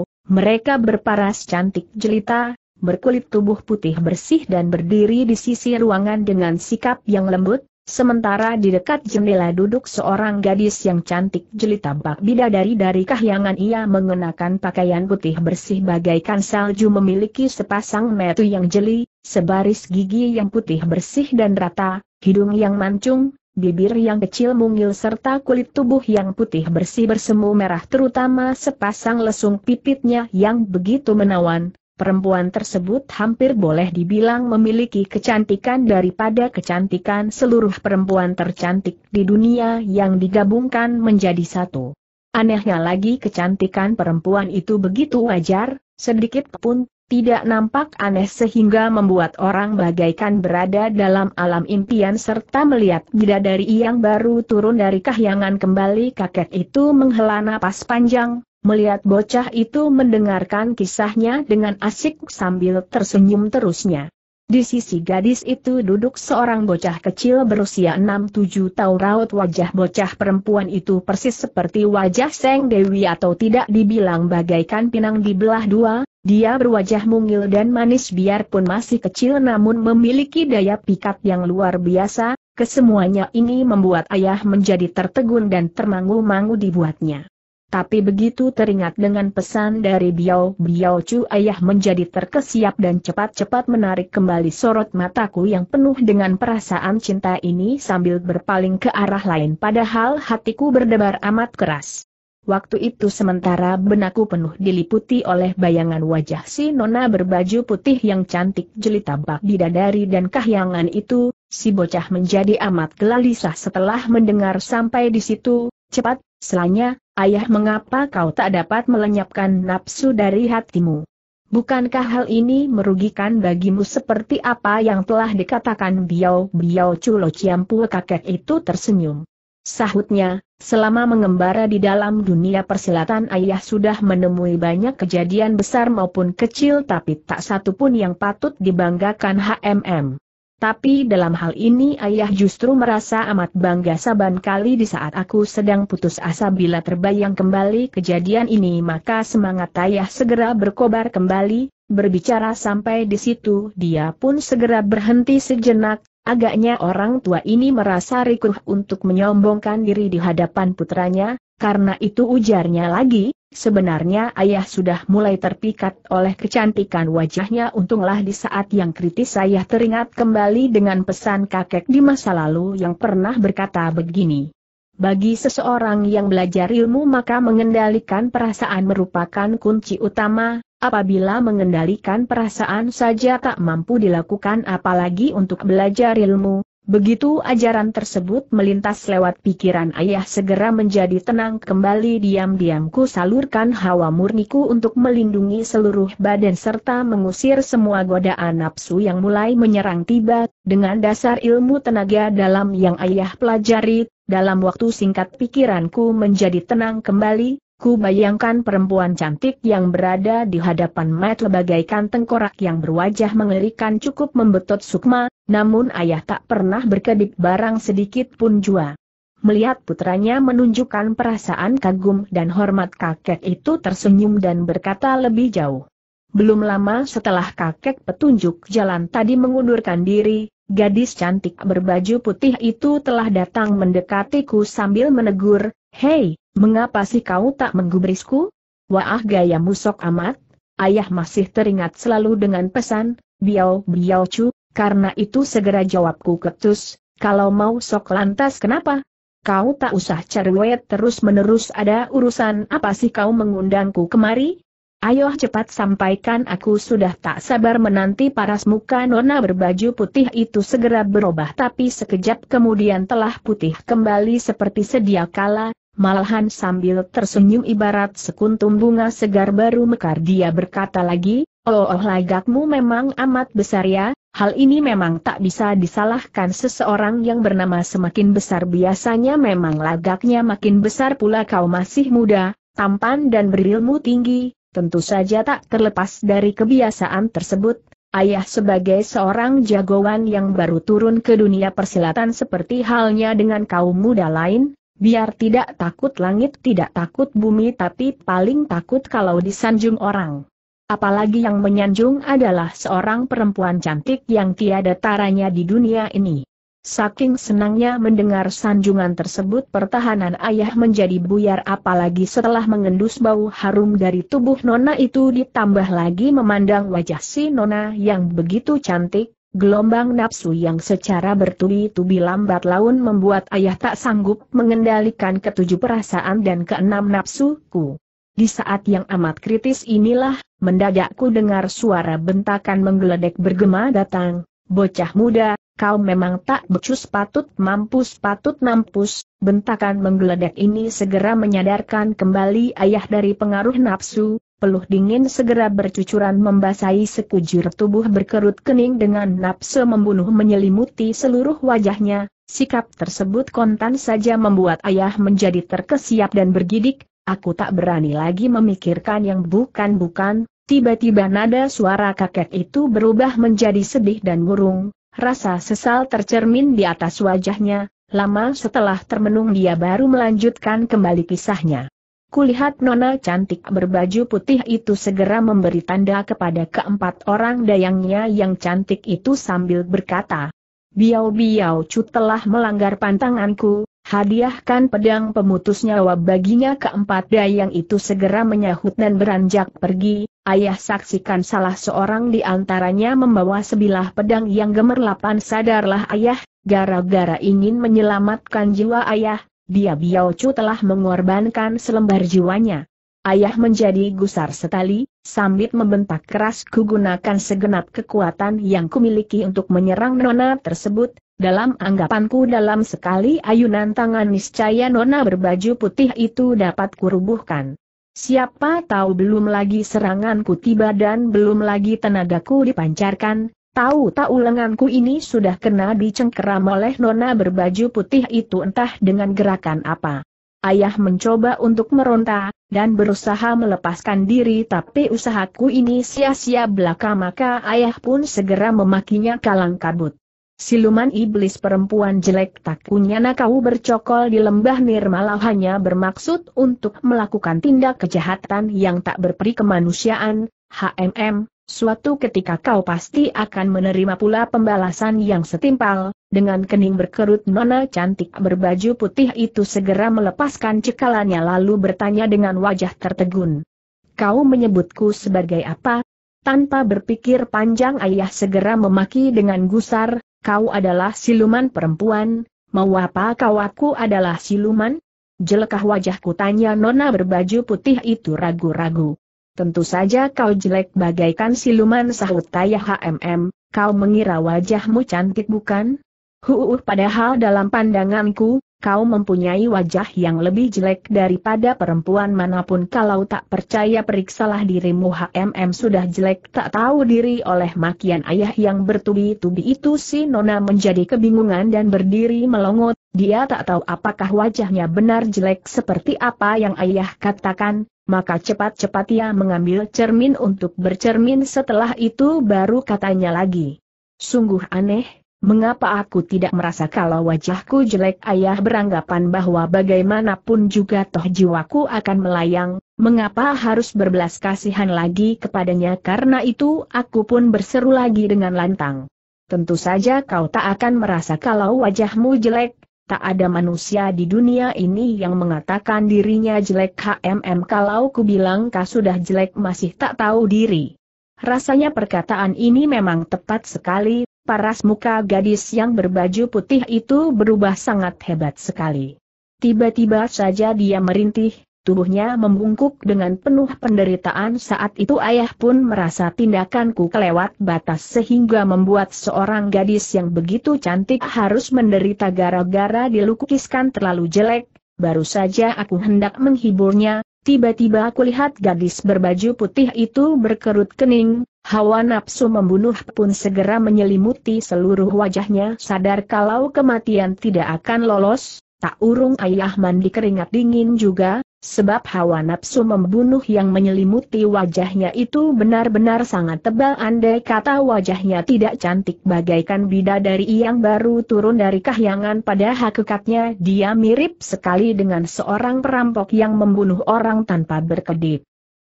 Speaker 1: mereka berparas cantik jelita, berkulit tubuh putih bersih dan berdiri di sisi ruangan dengan sikap yang lembut, Sementara di dekat jendela duduk seorang gadis yang cantik jeli tampak bidadari dari kahyangan ia mengenakan pakaian putih bersih bagaikan salju memiliki sepasang metu yang jeli, sebaris gigi yang putih bersih dan rata, hidung yang mancung, bibir yang kecil mungil serta kulit tubuh yang putih bersih bersemu merah terutama sepasang lesung pipitnya yang begitu menawan, perempuan tersebut hampir boleh dibilang memiliki kecantikan daripada kecantikan seluruh perempuan tercantik di dunia yang digabungkan menjadi satu. Anehnya lagi kecantikan perempuan itu begitu wajar, sedikit pun tidak nampak aneh sehingga membuat orang bagaikan berada dalam alam impian serta melihat bidadari yang baru turun dari kahyangan kembali kakek itu menghela napas panjang, Melihat bocah itu mendengarkan kisahnya dengan asik sambil tersenyum terusnya. Di sisi gadis itu duduk seorang bocah kecil berusia 6-7 tahun raut wajah bocah perempuan itu persis seperti wajah Seng Dewi atau tidak dibilang bagaikan pinang di belah dua, dia berwajah mungil dan manis biarpun masih kecil namun memiliki daya pikat yang luar biasa, kesemuanya ini membuat ayah menjadi tertegun dan termangu-mangu dibuatnya. Tapi begitu teringat dengan pesan dari Biao Biao Chu ayah menjadi terkesiap dan cepat-cepat menarik kembali sorot mataku yang penuh dengan perasaan cinta ini sambil berpaling ke arah lain padahal hatiku berdebar amat keras. Waktu itu sementara benakku penuh diliputi oleh bayangan wajah si nona berbaju putih yang cantik jelita bak bidadari dan kahyangan itu, si bocah menjadi amat gelisah setelah mendengar sampai di situ, cepat, selanya, Ayah mengapa kau tak dapat melenyapkan nafsu dari hatimu? Bukankah hal ini merugikan bagimu seperti apa yang telah dikatakan Biao Biao Culo Ciampu kakek itu tersenyum. Sahutnya, selama mengembara di dalam dunia persilatan ayah sudah menemui banyak kejadian besar maupun kecil tapi tak satu pun yang patut dibanggakan HMM. Tapi dalam hal ini ayah justru merasa amat bangga saban kali di saat aku sedang putus asa bila terbayang kembali kejadian ini maka semangat ayah segera berkobar kembali, berbicara sampai di situ dia pun segera berhenti sejenak, agaknya orang tua ini merasa rikuh untuk menyombongkan diri di hadapan putranya, karena itu ujarnya lagi, sebenarnya ayah sudah mulai terpikat oleh kecantikan wajahnya untunglah di saat yang kritis saya teringat kembali dengan pesan kakek di masa lalu yang pernah berkata begini. Bagi seseorang yang belajar ilmu maka mengendalikan perasaan merupakan kunci utama, apabila mengendalikan perasaan saja tak mampu dilakukan apalagi untuk belajar ilmu, Begitu ajaran tersebut melintas lewat pikiran ayah segera menjadi tenang kembali diam diamku salurkan hawa murniku untuk melindungi seluruh badan serta mengusir semua godaan nafsu yang mulai menyerang tiba, dengan dasar ilmu tenaga dalam yang ayah pelajari, dalam waktu singkat pikiranku menjadi tenang kembali, Ku bayangkan perempuan cantik yang berada di hadapan Matt bagaikan tengkorak yang berwajah mengerikan cukup membetot Sukma, namun ayah tak pernah berkedip barang sedikit pun jua. Melihat putranya menunjukkan perasaan kagum dan hormat kakek itu tersenyum dan berkata lebih jauh. Belum lama setelah kakek petunjuk jalan tadi mengundurkan diri, gadis cantik berbaju putih itu telah datang mendekatiku sambil menegur, Hei, mengapa sih kau tak menggubrisku? Wah gaya sok amat, ayah masih teringat selalu dengan pesan, biau biau cu, karena itu segera jawabku ketus, kalau mau sok lantas kenapa? Kau tak usah cerewet terus-menerus ada urusan apa sih kau mengundangku kemari? Ayo cepat sampaikan aku sudah tak sabar menanti paras muka nona berbaju putih itu segera berubah tapi sekejap kemudian telah putih kembali seperti sedia kala, malahan sambil tersenyum ibarat sekuntum bunga segar baru mekar dia berkata lagi, oh, oh lagakmu memang amat besar ya, hal ini memang tak bisa disalahkan seseorang yang bernama semakin besar biasanya memang lagaknya makin besar pula kau masih muda, tampan dan berilmu tinggi, tentu saja tak terlepas dari kebiasaan tersebut. Ayah sebagai seorang jagoan yang baru turun ke dunia persilatan seperti halnya dengan kaum muda lain, Biar tidak takut langit tidak takut bumi tapi paling takut kalau disanjung orang. Apalagi yang menyanjung adalah seorang perempuan cantik yang tiada taranya di dunia ini. Saking senangnya mendengar sanjungan tersebut pertahanan ayah menjadi buyar apalagi setelah mengendus bau harum dari tubuh Nona itu ditambah lagi memandang wajah si Nona yang begitu cantik, Gelombang nafsu yang secara bertubi-tubi lambat laun membuat ayah tak sanggup mengendalikan ketujuh perasaan dan keenam nafsuku. Di saat yang amat kritis inilah, mendadak ku dengar suara bentakan menggeledek bergema datang, bocah muda, kau memang tak becus patut mampus patut mampus, Bentakan menggeledek ini segera menyadarkan kembali ayah dari pengaruh nafsu, peluh dingin segera bercucuran membasahi sekujur tubuh berkerut kening dengan nafsu membunuh menyelimuti seluruh wajahnya, sikap tersebut kontan saja membuat ayah menjadi terkesiap dan bergidik, aku tak berani lagi memikirkan yang bukan-bukan, tiba-tiba nada suara kakek itu berubah menjadi sedih dan murung, rasa sesal tercermin di atas wajahnya, Lama setelah termenung dia baru melanjutkan kembali kisahnya. Kulihat nona cantik berbaju putih itu segera memberi tanda kepada keempat orang dayangnya yang cantik itu sambil berkata, Biau-biau cu telah melanggar pantanganku, hadiahkan pedang pemutus nyawa baginya keempat dayang itu segera menyahut dan beranjak pergi, Ayah saksikan salah seorang di antaranya membawa sebilah pedang yang gemerlapan sadarlah ayah, gara-gara ingin menyelamatkan jiwa ayah, dia Biao Chu telah mengorbankan selembar jiwanya. Ayah menjadi gusar setali, sambil membentak keras kugunakan segenap kekuatan yang kumiliki untuk menyerang nona tersebut, dalam anggapanku dalam sekali ayunan tangan niscaya nona berbaju putih itu dapat kurubuhkan. Siapa tahu belum lagi seranganku tiba dan belum lagi tenagaku dipancarkan, tahu tak lenganku ini sudah kena dicengkeram oleh nona berbaju putih itu entah dengan gerakan apa. Ayah mencoba untuk meronta, dan berusaha melepaskan diri tapi usahaku ini sia-sia belaka maka ayah pun segera memakinya kalang kabut. Siluman iblis perempuan jelek tak takunyana kau bercokol di lembah Nirmala hanya bermaksud untuk melakukan tindak kejahatan yang tak berperi kemanusiaan, HMM, suatu ketika kau pasti akan menerima pula pembalasan yang setimpal, dengan kening berkerut nona cantik berbaju putih itu segera melepaskan cekalannya lalu bertanya dengan wajah tertegun. Kau menyebutku sebagai apa? Tanpa berpikir panjang ayah segera memaki dengan gusar, Kau adalah siluman perempuan, mau apa kau aku adalah siluman? Jelekah wajahku tanya nona berbaju putih itu ragu-ragu. Tentu saja kau jelek bagaikan siluman sahut taya HMM, kau mengira wajahmu cantik bukan? Huuh padahal dalam pandanganku, kau mempunyai wajah yang lebih jelek daripada perempuan manapun kalau tak percaya periksalah dirimu HMM sudah jelek tak tahu diri oleh makian ayah yang bertubi-tubi itu si Nona menjadi kebingungan dan berdiri melongot, dia tak tahu apakah wajahnya benar jelek seperti apa yang ayah katakan, maka cepat-cepat ia mengambil cermin untuk bercermin setelah itu baru katanya lagi. Sungguh aneh, Mengapa aku tidak merasa kalau wajahku jelek ayah beranggapan bahwa bagaimanapun juga toh jiwaku akan melayang, mengapa harus berbelas kasihan lagi kepadanya karena itu aku pun berseru lagi dengan lantang. Tentu saja kau tak akan merasa kalau wajahmu jelek, tak ada manusia di dunia ini yang mengatakan dirinya jelek HMM kalau ku bilang kau sudah jelek masih tak tahu diri. Rasanya perkataan ini memang tepat sekali, paras muka gadis yang berbaju putih itu berubah sangat hebat sekali. Tiba-tiba saja dia merintih, tubuhnya membungkuk dengan penuh penderitaan saat itu ayah pun merasa tindakanku kelewat batas sehingga membuat seorang gadis yang begitu cantik harus menderita gara-gara dilukiskan terlalu jelek, baru saja aku hendak menghiburnya, tiba-tiba aku lihat gadis berbaju putih itu berkerut kening, Hawa nafsu membunuh pun segera menyelimuti seluruh wajahnya sadar kalau kematian tidak akan lolos, tak urung ayah mandi keringat dingin juga, sebab hawa nafsu membunuh yang menyelimuti wajahnya itu benar-benar sangat tebal andai kata wajahnya tidak cantik bagaikan bidadari yang baru turun dari kahyangan pada hakikatnya dia mirip sekali dengan seorang perampok yang membunuh orang tanpa berkedip.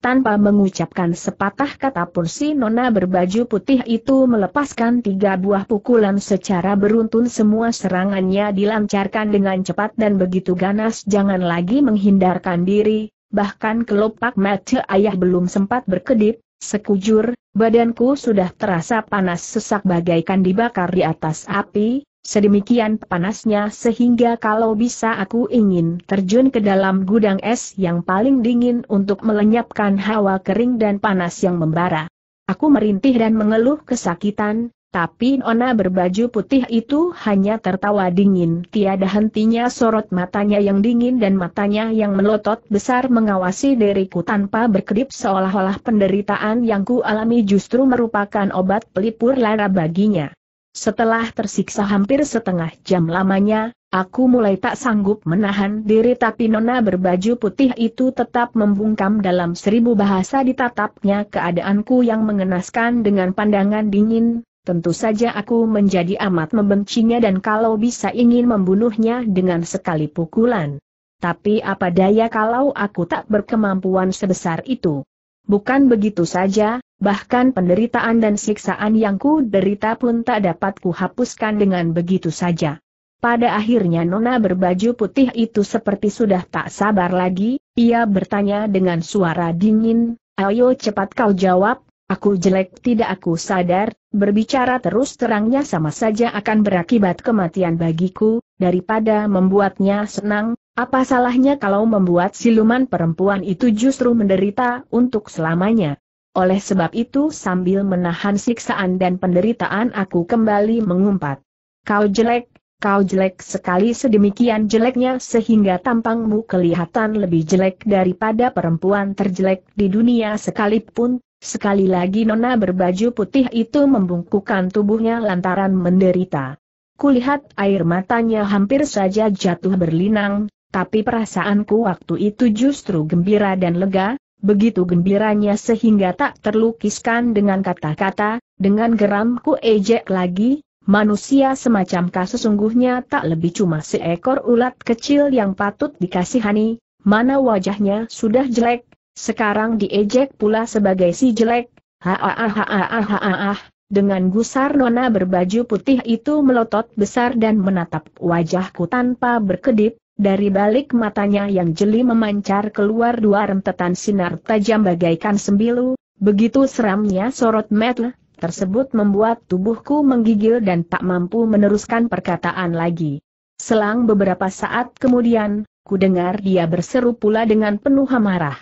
Speaker 1: Tanpa mengucapkan sepatah kata pun si nona berbaju putih itu melepaskan tiga buah pukulan secara beruntun semua serangannya dilancarkan dengan cepat dan begitu ganas jangan lagi menghindarkan diri, bahkan kelopak mata ayah belum sempat berkedip, sekujur, badanku sudah terasa panas sesak bagaikan dibakar di atas api, Sedemikian panasnya sehingga kalau bisa aku ingin terjun ke dalam gudang es yang paling dingin untuk melenyapkan hawa kering dan panas yang membara. Aku merintih dan mengeluh kesakitan, tapi Nona berbaju putih itu hanya tertawa dingin. Tiada hentinya sorot matanya yang dingin dan matanya yang melotot besar mengawasi diriku tanpa berkedip seolah-olah penderitaan yang ku alami justru merupakan obat pelipur lara baginya. Setelah tersiksa hampir setengah jam lamanya, aku mulai tak sanggup menahan diri tapi nona berbaju putih itu tetap membungkam dalam seribu bahasa ditatapnya keadaanku yang mengenaskan dengan pandangan dingin, Tentu saja aku menjadi amat membencinya dan kalau bisa ingin membunuhnya dengan sekali pukulan. Tapi apa daya kalau aku tak berkemampuan sebesar itu. Bukan begitu saja, bahkan penderitaan dan siksaan yang ku derita pun tak dapat ku hapuskan dengan begitu saja. Pada akhirnya Nona berbaju putih itu seperti sudah tak sabar lagi, ia bertanya dengan suara dingin, ayo cepat kau jawab, aku jelek tidak aku sadar, berbicara terus terangnya sama saja akan berakibat kematian bagiku, daripada membuatnya senang, apa salahnya kalau membuat siluman perempuan itu justru menderita untuk selamanya. Oleh sebab itu sambil menahan siksaan dan penderitaan aku kembali mengumpat. Kau jelek, kau jelek sekali sedemikian jeleknya sehingga tampangmu kelihatan lebih jelek daripada perempuan terjelek di dunia sekalipun. Sekali lagi nona berbaju putih itu membungkukkan tubuhnya lantaran menderita. Kulihat air matanya hampir saja jatuh berlinang, tapi perasaanku waktu itu justru gembira dan lega, Begitu gembiranya sehingga tak terlukiskan dengan kata-kata, dengan geramku ejek lagi, manusia semacam kasus sungguhnya tak lebih cuma seekor ulat kecil yang patut dikasihani, mana wajahnya sudah jelek, sekarang diejek pula sebagai si jelek, ha! dengan gusar nona berbaju putih itu melotot besar dan menatap wajahku tanpa berkedip, dari balik matanya yang jeli memancar keluar dua rentetan sinar tajam bagaikan sembilu, begitu seramnya sorot metel tersebut membuat tubuhku menggigil dan tak mampu meneruskan perkataan lagi. Selang beberapa saat kemudian, ku dengar dia berseru pula dengan penuh amarah.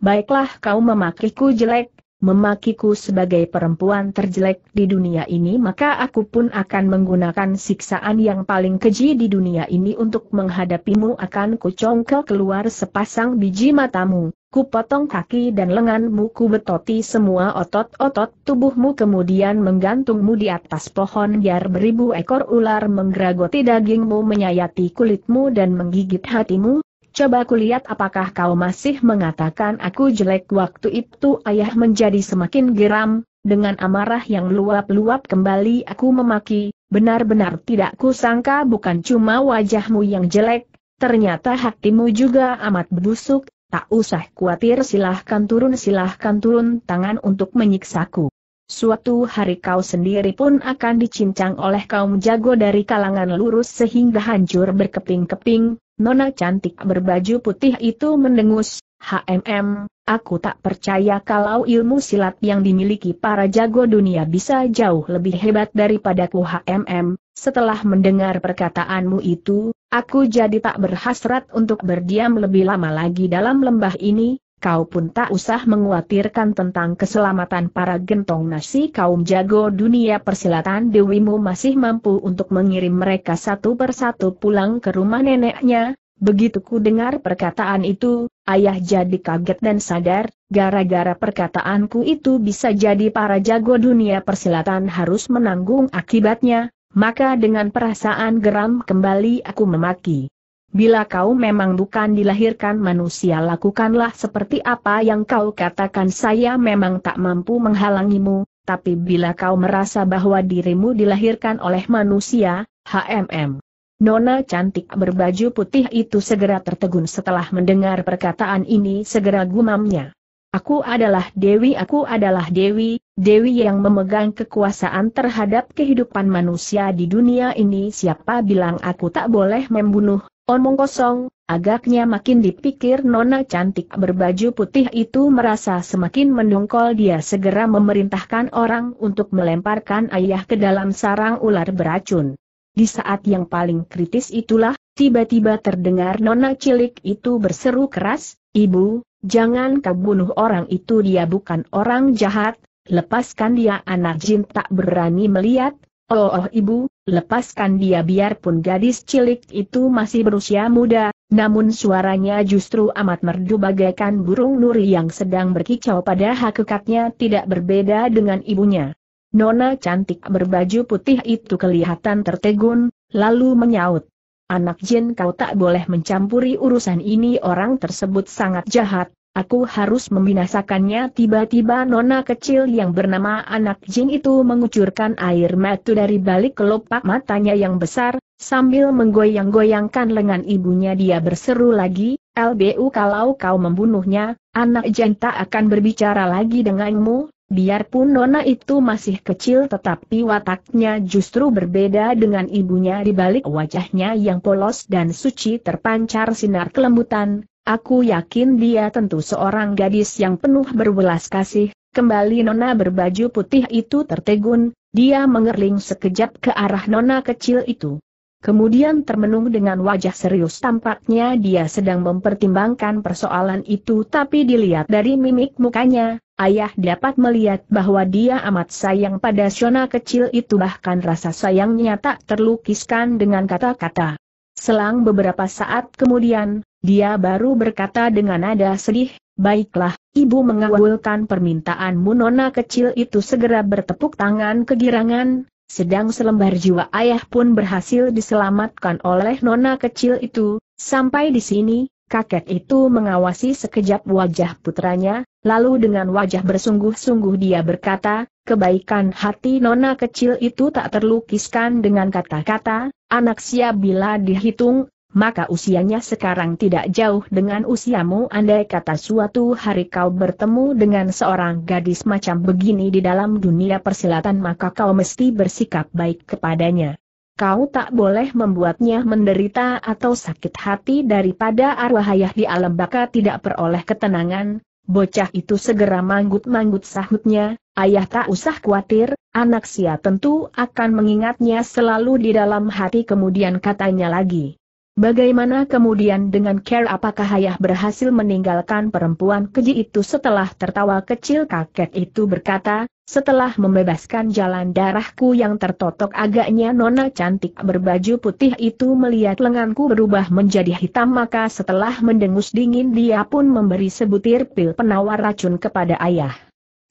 Speaker 1: Baiklah kau memakiku jelek, memakiku sebagai perempuan terjelek di dunia ini maka aku pun akan menggunakan siksaan yang paling keji di dunia ini untuk menghadapimu akan kucongkel keluar sepasang biji matamu, kupotong kaki dan lenganmu kubetoti semua otot-otot tubuhmu kemudian menggantungmu di atas pohon biar beribu ekor ular menggeragoti dagingmu menyayati kulitmu dan menggigit hatimu, Coba kulihat apakah kau masih mengatakan aku jelek waktu itu ayah menjadi semakin geram, dengan amarah yang luap-luap kembali aku memaki, benar-benar tidak kusangka bukan cuma wajahmu yang jelek, ternyata hatimu juga amat busuk, tak usah khawatir silahkan turun silahkan turun tangan untuk menyiksaku. Suatu hari kau sendiri pun akan dicincang oleh kaum jago dari kalangan lurus sehingga hancur berkeping-keping, Nona cantik berbaju putih itu mendengus, HMM, aku tak percaya kalau ilmu silat yang dimiliki para jago dunia bisa jauh lebih hebat daripadaku HMM, setelah mendengar perkataanmu itu, aku jadi tak berhasrat untuk berdiam lebih lama lagi dalam lembah ini, kau pun tak usah menguatirkan tentang keselamatan para gentong nasi kaum jago dunia persilatan dewimu masih mampu untuk mengirim mereka satu persatu pulang ke rumah neneknya. Begitu ku dengar perkataan itu, ayah jadi kaget dan sadar, gara-gara perkataanku itu bisa jadi para jago dunia persilatan harus menanggung akibatnya, maka dengan perasaan geram kembali aku memaki. Bila kau memang bukan dilahirkan manusia lakukanlah seperti apa yang kau katakan saya memang tak mampu menghalangimu, tapi bila kau merasa bahwa dirimu dilahirkan oleh manusia, HMM. Nona cantik berbaju putih itu segera tertegun setelah mendengar perkataan ini segera gumamnya. Aku adalah Dewi, aku adalah Dewi, Dewi yang memegang kekuasaan terhadap kehidupan manusia di dunia ini siapa bilang aku tak boleh membunuh, Omong kosong, agaknya makin dipikir nona cantik berbaju putih itu merasa semakin mendongkol dia segera memerintahkan orang untuk melemparkan ayah ke dalam sarang ular beracun. Di saat yang paling kritis itulah, tiba-tiba terdengar nona cilik itu berseru keras, Ibu, jangan kau bunuh orang itu dia bukan orang jahat, lepaskan dia anak jin tak berani melihat, Oh, oh ibu, lepaskan dia biarpun gadis cilik itu masih berusia muda, namun suaranya justru amat merdu bagaikan burung nuri yang sedang berkicau pada hakikatnya tidak berbeda dengan ibunya. Nona cantik berbaju putih itu kelihatan tertegun, lalu menyaut. Anak jin kau tak boleh mencampuri urusan ini orang tersebut sangat jahat, Aku harus membinasakannya tiba-tiba nona kecil yang bernama anak jin itu mengucurkan air mata dari balik kelopak matanya yang besar, sambil menggoyang-goyangkan lengan ibunya dia berseru lagi, LBU kalau kau membunuhnya, anak jin tak akan berbicara lagi denganmu, biarpun nona itu masih kecil tetapi wataknya justru berbeda dengan ibunya di balik wajahnya yang polos dan suci terpancar sinar kelembutan, Aku yakin dia tentu seorang gadis yang penuh berbelas kasih, kembali nona berbaju putih itu tertegun, dia mengerling sekejap ke arah nona kecil itu. Kemudian termenung dengan wajah serius tampaknya dia sedang mempertimbangkan persoalan itu tapi dilihat dari mimik mukanya, ayah dapat melihat bahwa dia amat sayang pada Shona kecil itu bahkan rasa sayangnya tak terlukiskan dengan kata-kata. Selang beberapa saat kemudian, dia baru berkata dengan nada sedih, Baiklah, ibu mengawalkan permintaanmu nona kecil itu segera bertepuk tangan kegirangan, sedang selembar jiwa ayah pun berhasil diselamatkan oleh nona kecil itu, sampai di sini, kakek itu mengawasi sekejap wajah putranya, lalu dengan wajah bersungguh-sungguh dia berkata, kebaikan hati nona kecil itu tak terlukiskan dengan kata-kata, anak siap bila dihitung, maka usianya sekarang tidak jauh dengan usiamu andai kata suatu hari kau bertemu dengan seorang gadis macam begini di dalam dunia persilatan maka kau mesti bersikap baik kepadanya. Kau tak boleh membuatnya menderita atau sakit hati daripada arwah ayah di alam baka tidak peroleh ketenangan, bocah itu segera manggut-manggut sahutnya, ayah tak usah khawatir, anak sia tentu akan mengingatnya selalu di dalam hati kemudian katanya lagi. Bagaimana kemudian dengan Care apakah ayah berhasil meninggalkan perempuan keji itu setelah tertawa kecil kakek itu berkata, setelah membebaskan jalan darahku yang tertotok agaknya nona cantik berbaju putih itu melihat lenganku berubah menjadi hitam maka setelah mendengus dingin dia pun memberi sebutir pil penawar racun kepada ayah.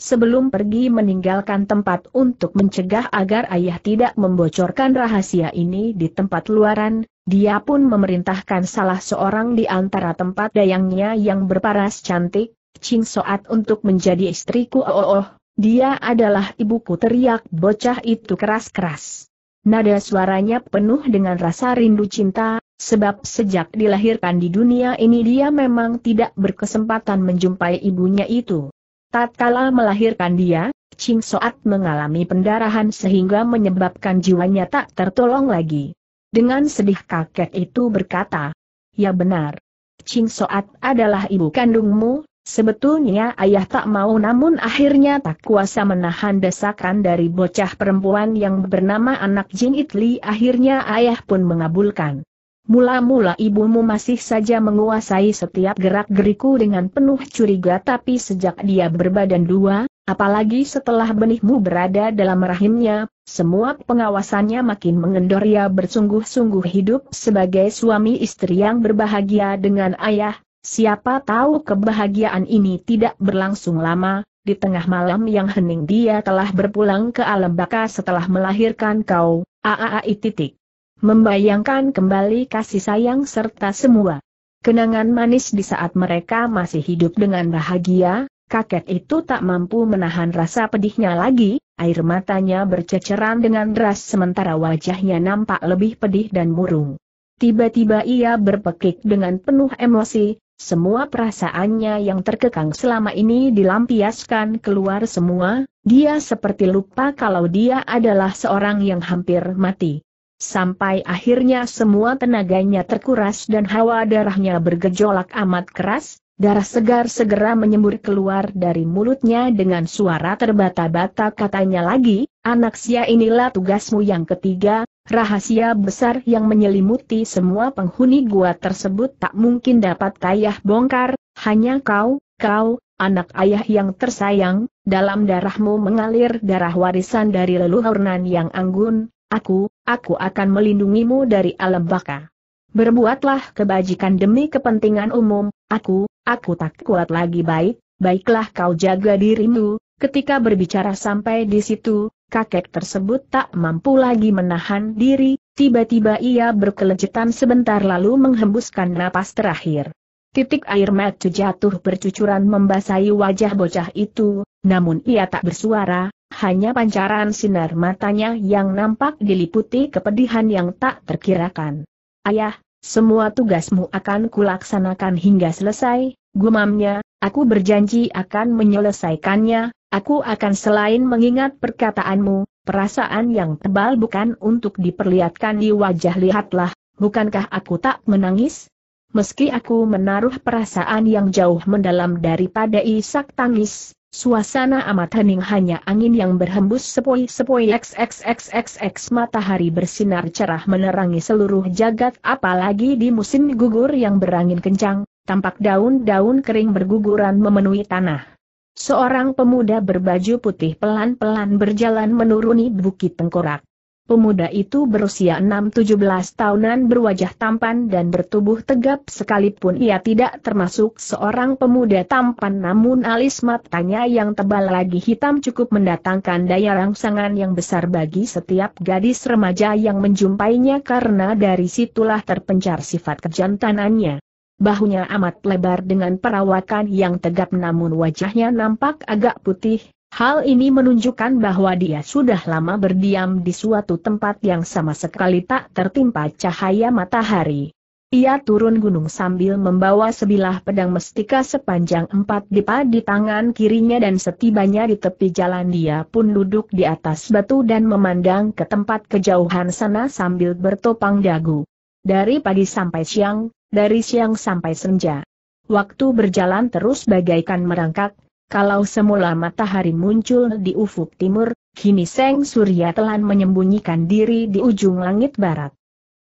Speaker 1: Sebelum pergi meninggalkan tempat untuk mencegah agar ayah tidak membocorkan rahasia ini di tempat luaran, dia pun memerintahkan salah seorang di antara tempat dayangnya yang berparas cantik, Ching Soat untuk menjadi istriku oh, oh, oh. dia adalah ibuku teriak bocah itu keras-keras. Nada suaranya penuh dengan rasa rindu cinta, sebab sejak dilahirkan di dunia ini dia memang tidak berkesempatan menjumpai ibunya itu. Tatkala melahirkan dia, Ching Soat mengalami pendarahan sehingga menyebabkan jiwanya tak tertolong lagi. Dengan sedih kakek itu berkata, Ya benar. Ching Soat adalah ibu kandungmu, sebetulnya ayah tak mau namun akhirnya tak kuasa menahan desakan dari bocah perempuan yang bernama anak Jin Itli akhirnya ayah pun mengabulkan. Mula-mula ibumu masih saja menguasai setiap gerak-geriku dengan penuh curiga tapi sejak dia berbadan dua, Apalagi setelah benihmu berada dalam rahimnya, semua pengawasannya makin mengendor ia bersungguh-sungguh hidup sebagai suami istri yang berbahagia dengan ayah, siapa tahu kebahagiaan ini tidak berlangsung lama, di tengah malam yang hening dia telah berpulang ke alam baka setelah melahirkan kau, aaai titik. Membayangkan kembali kasih sayang serta semua kenangan manis di saat mereka masih hidup dengan bahagia, kakek itu tak mampu menahan rasa pedihnya lagi, air matanya berceceran dengan deras sementara wajahnya nampak lebih pedih dan murung. Tiba-tiba ia berpekik dengan penuh emosi, semua perasaannya yang terkekang selama ini dilampiaskan keluar semua, dia seperti lupa kalau dia adalah seorang yang hampir mati. Sampai akhirnya semua tenaganya terkuras dan hawa darahnya bergejolak amat keras, Darah segar segera menyembur keluar dari mulutnya dengan suara terbata-bata katanya lagi, anak sia inilah tugasmu yang ketiga, rahasia besar yang menyelimuti semua penghuni gua tersebut tak mungkin dapat ayah bongkar, hanya kau, kau, anak ayah yang tersayang, dalam darahmu mengalir darah warisan dari leluhur Nan yang anggun, aku, aku akan melindungimu dari alam baka. Berbuatlah kebajikan demi kepentingan umum, aku, Aku tak kuat lagi baik, baiklah kau jaga dirimu, ketika berbicara sampai di situ, kakek tersebut tak mampu lagi menahan diri, tiba-tiba ia berkelejetan sebentar lalu menghembuskan napas terakhir. Titik air mata jatuh bercucuran membasahi wajah bocah itu, namun ia tak bersuara, hanya pancaran sinar matanya yang nampak diliputi kepedihan yang tak terkirakan. Ayah, semua tugasmu akan kulaksanakan hingga selesai, gumamnya, aku berjanji akan menyelesaikannya, aku akan selain mengingat perkataanmu, perasaan yang tebal bukan untuk diperlihatkan di wajah lihatlah, bukankah aku tak menangis? Meski aku menaruh perasaan yang jauh mendalam daripada isak tangis, Suasana amat hening hanya angin yang berhembus sepoi-sepoi XXXXX matahari bersinar cerah menerangi seluruh jagat apalagi di musim gugur yang berangin kencang, tampak daun-daun kering berguguran memenuhi tanah. Seorang pemuda berbaju putih pelan-pelan berjalan menuruni bukit tengkorak. Pemuda itu berusia 6-17 tahunan berwajah tampan dan bertubuh tegap sekalipun ia tidak termasuk seorang pemuda tampan namun alis matanya yang tebal lagi hitam cukup mendatangkan daya rangsangan yang besar bagi setiap gadis remaja yang menjumpainya karena dari situlah terpencar sifat kejantanannya. Bahunya amat lebar dengan perawakan yang tegap namun wajahnya nampak agak putih, Hal ini menunjukkan bahwa dia sudah lama berdiam di suatu tempat yang sama sekali tak tertimpa cahaya matahari. Ia turun gunung sambil membawa sebilah pedang mestika sepanjang empat dipa di tangan kirinya dan setibanya di tepi jalan dia pun duduk di atas batu dan memandang ke tempat kejauhan sana sambil bertopang dagu. Dari pagi sampai siang, dari siang sampai senja. Waktu berjalan terus bagaikan merangkak, kalau semula matahari muncul di ufuk timur, kini Seng Surya telah menyembunyikan diri di ujung langit barat.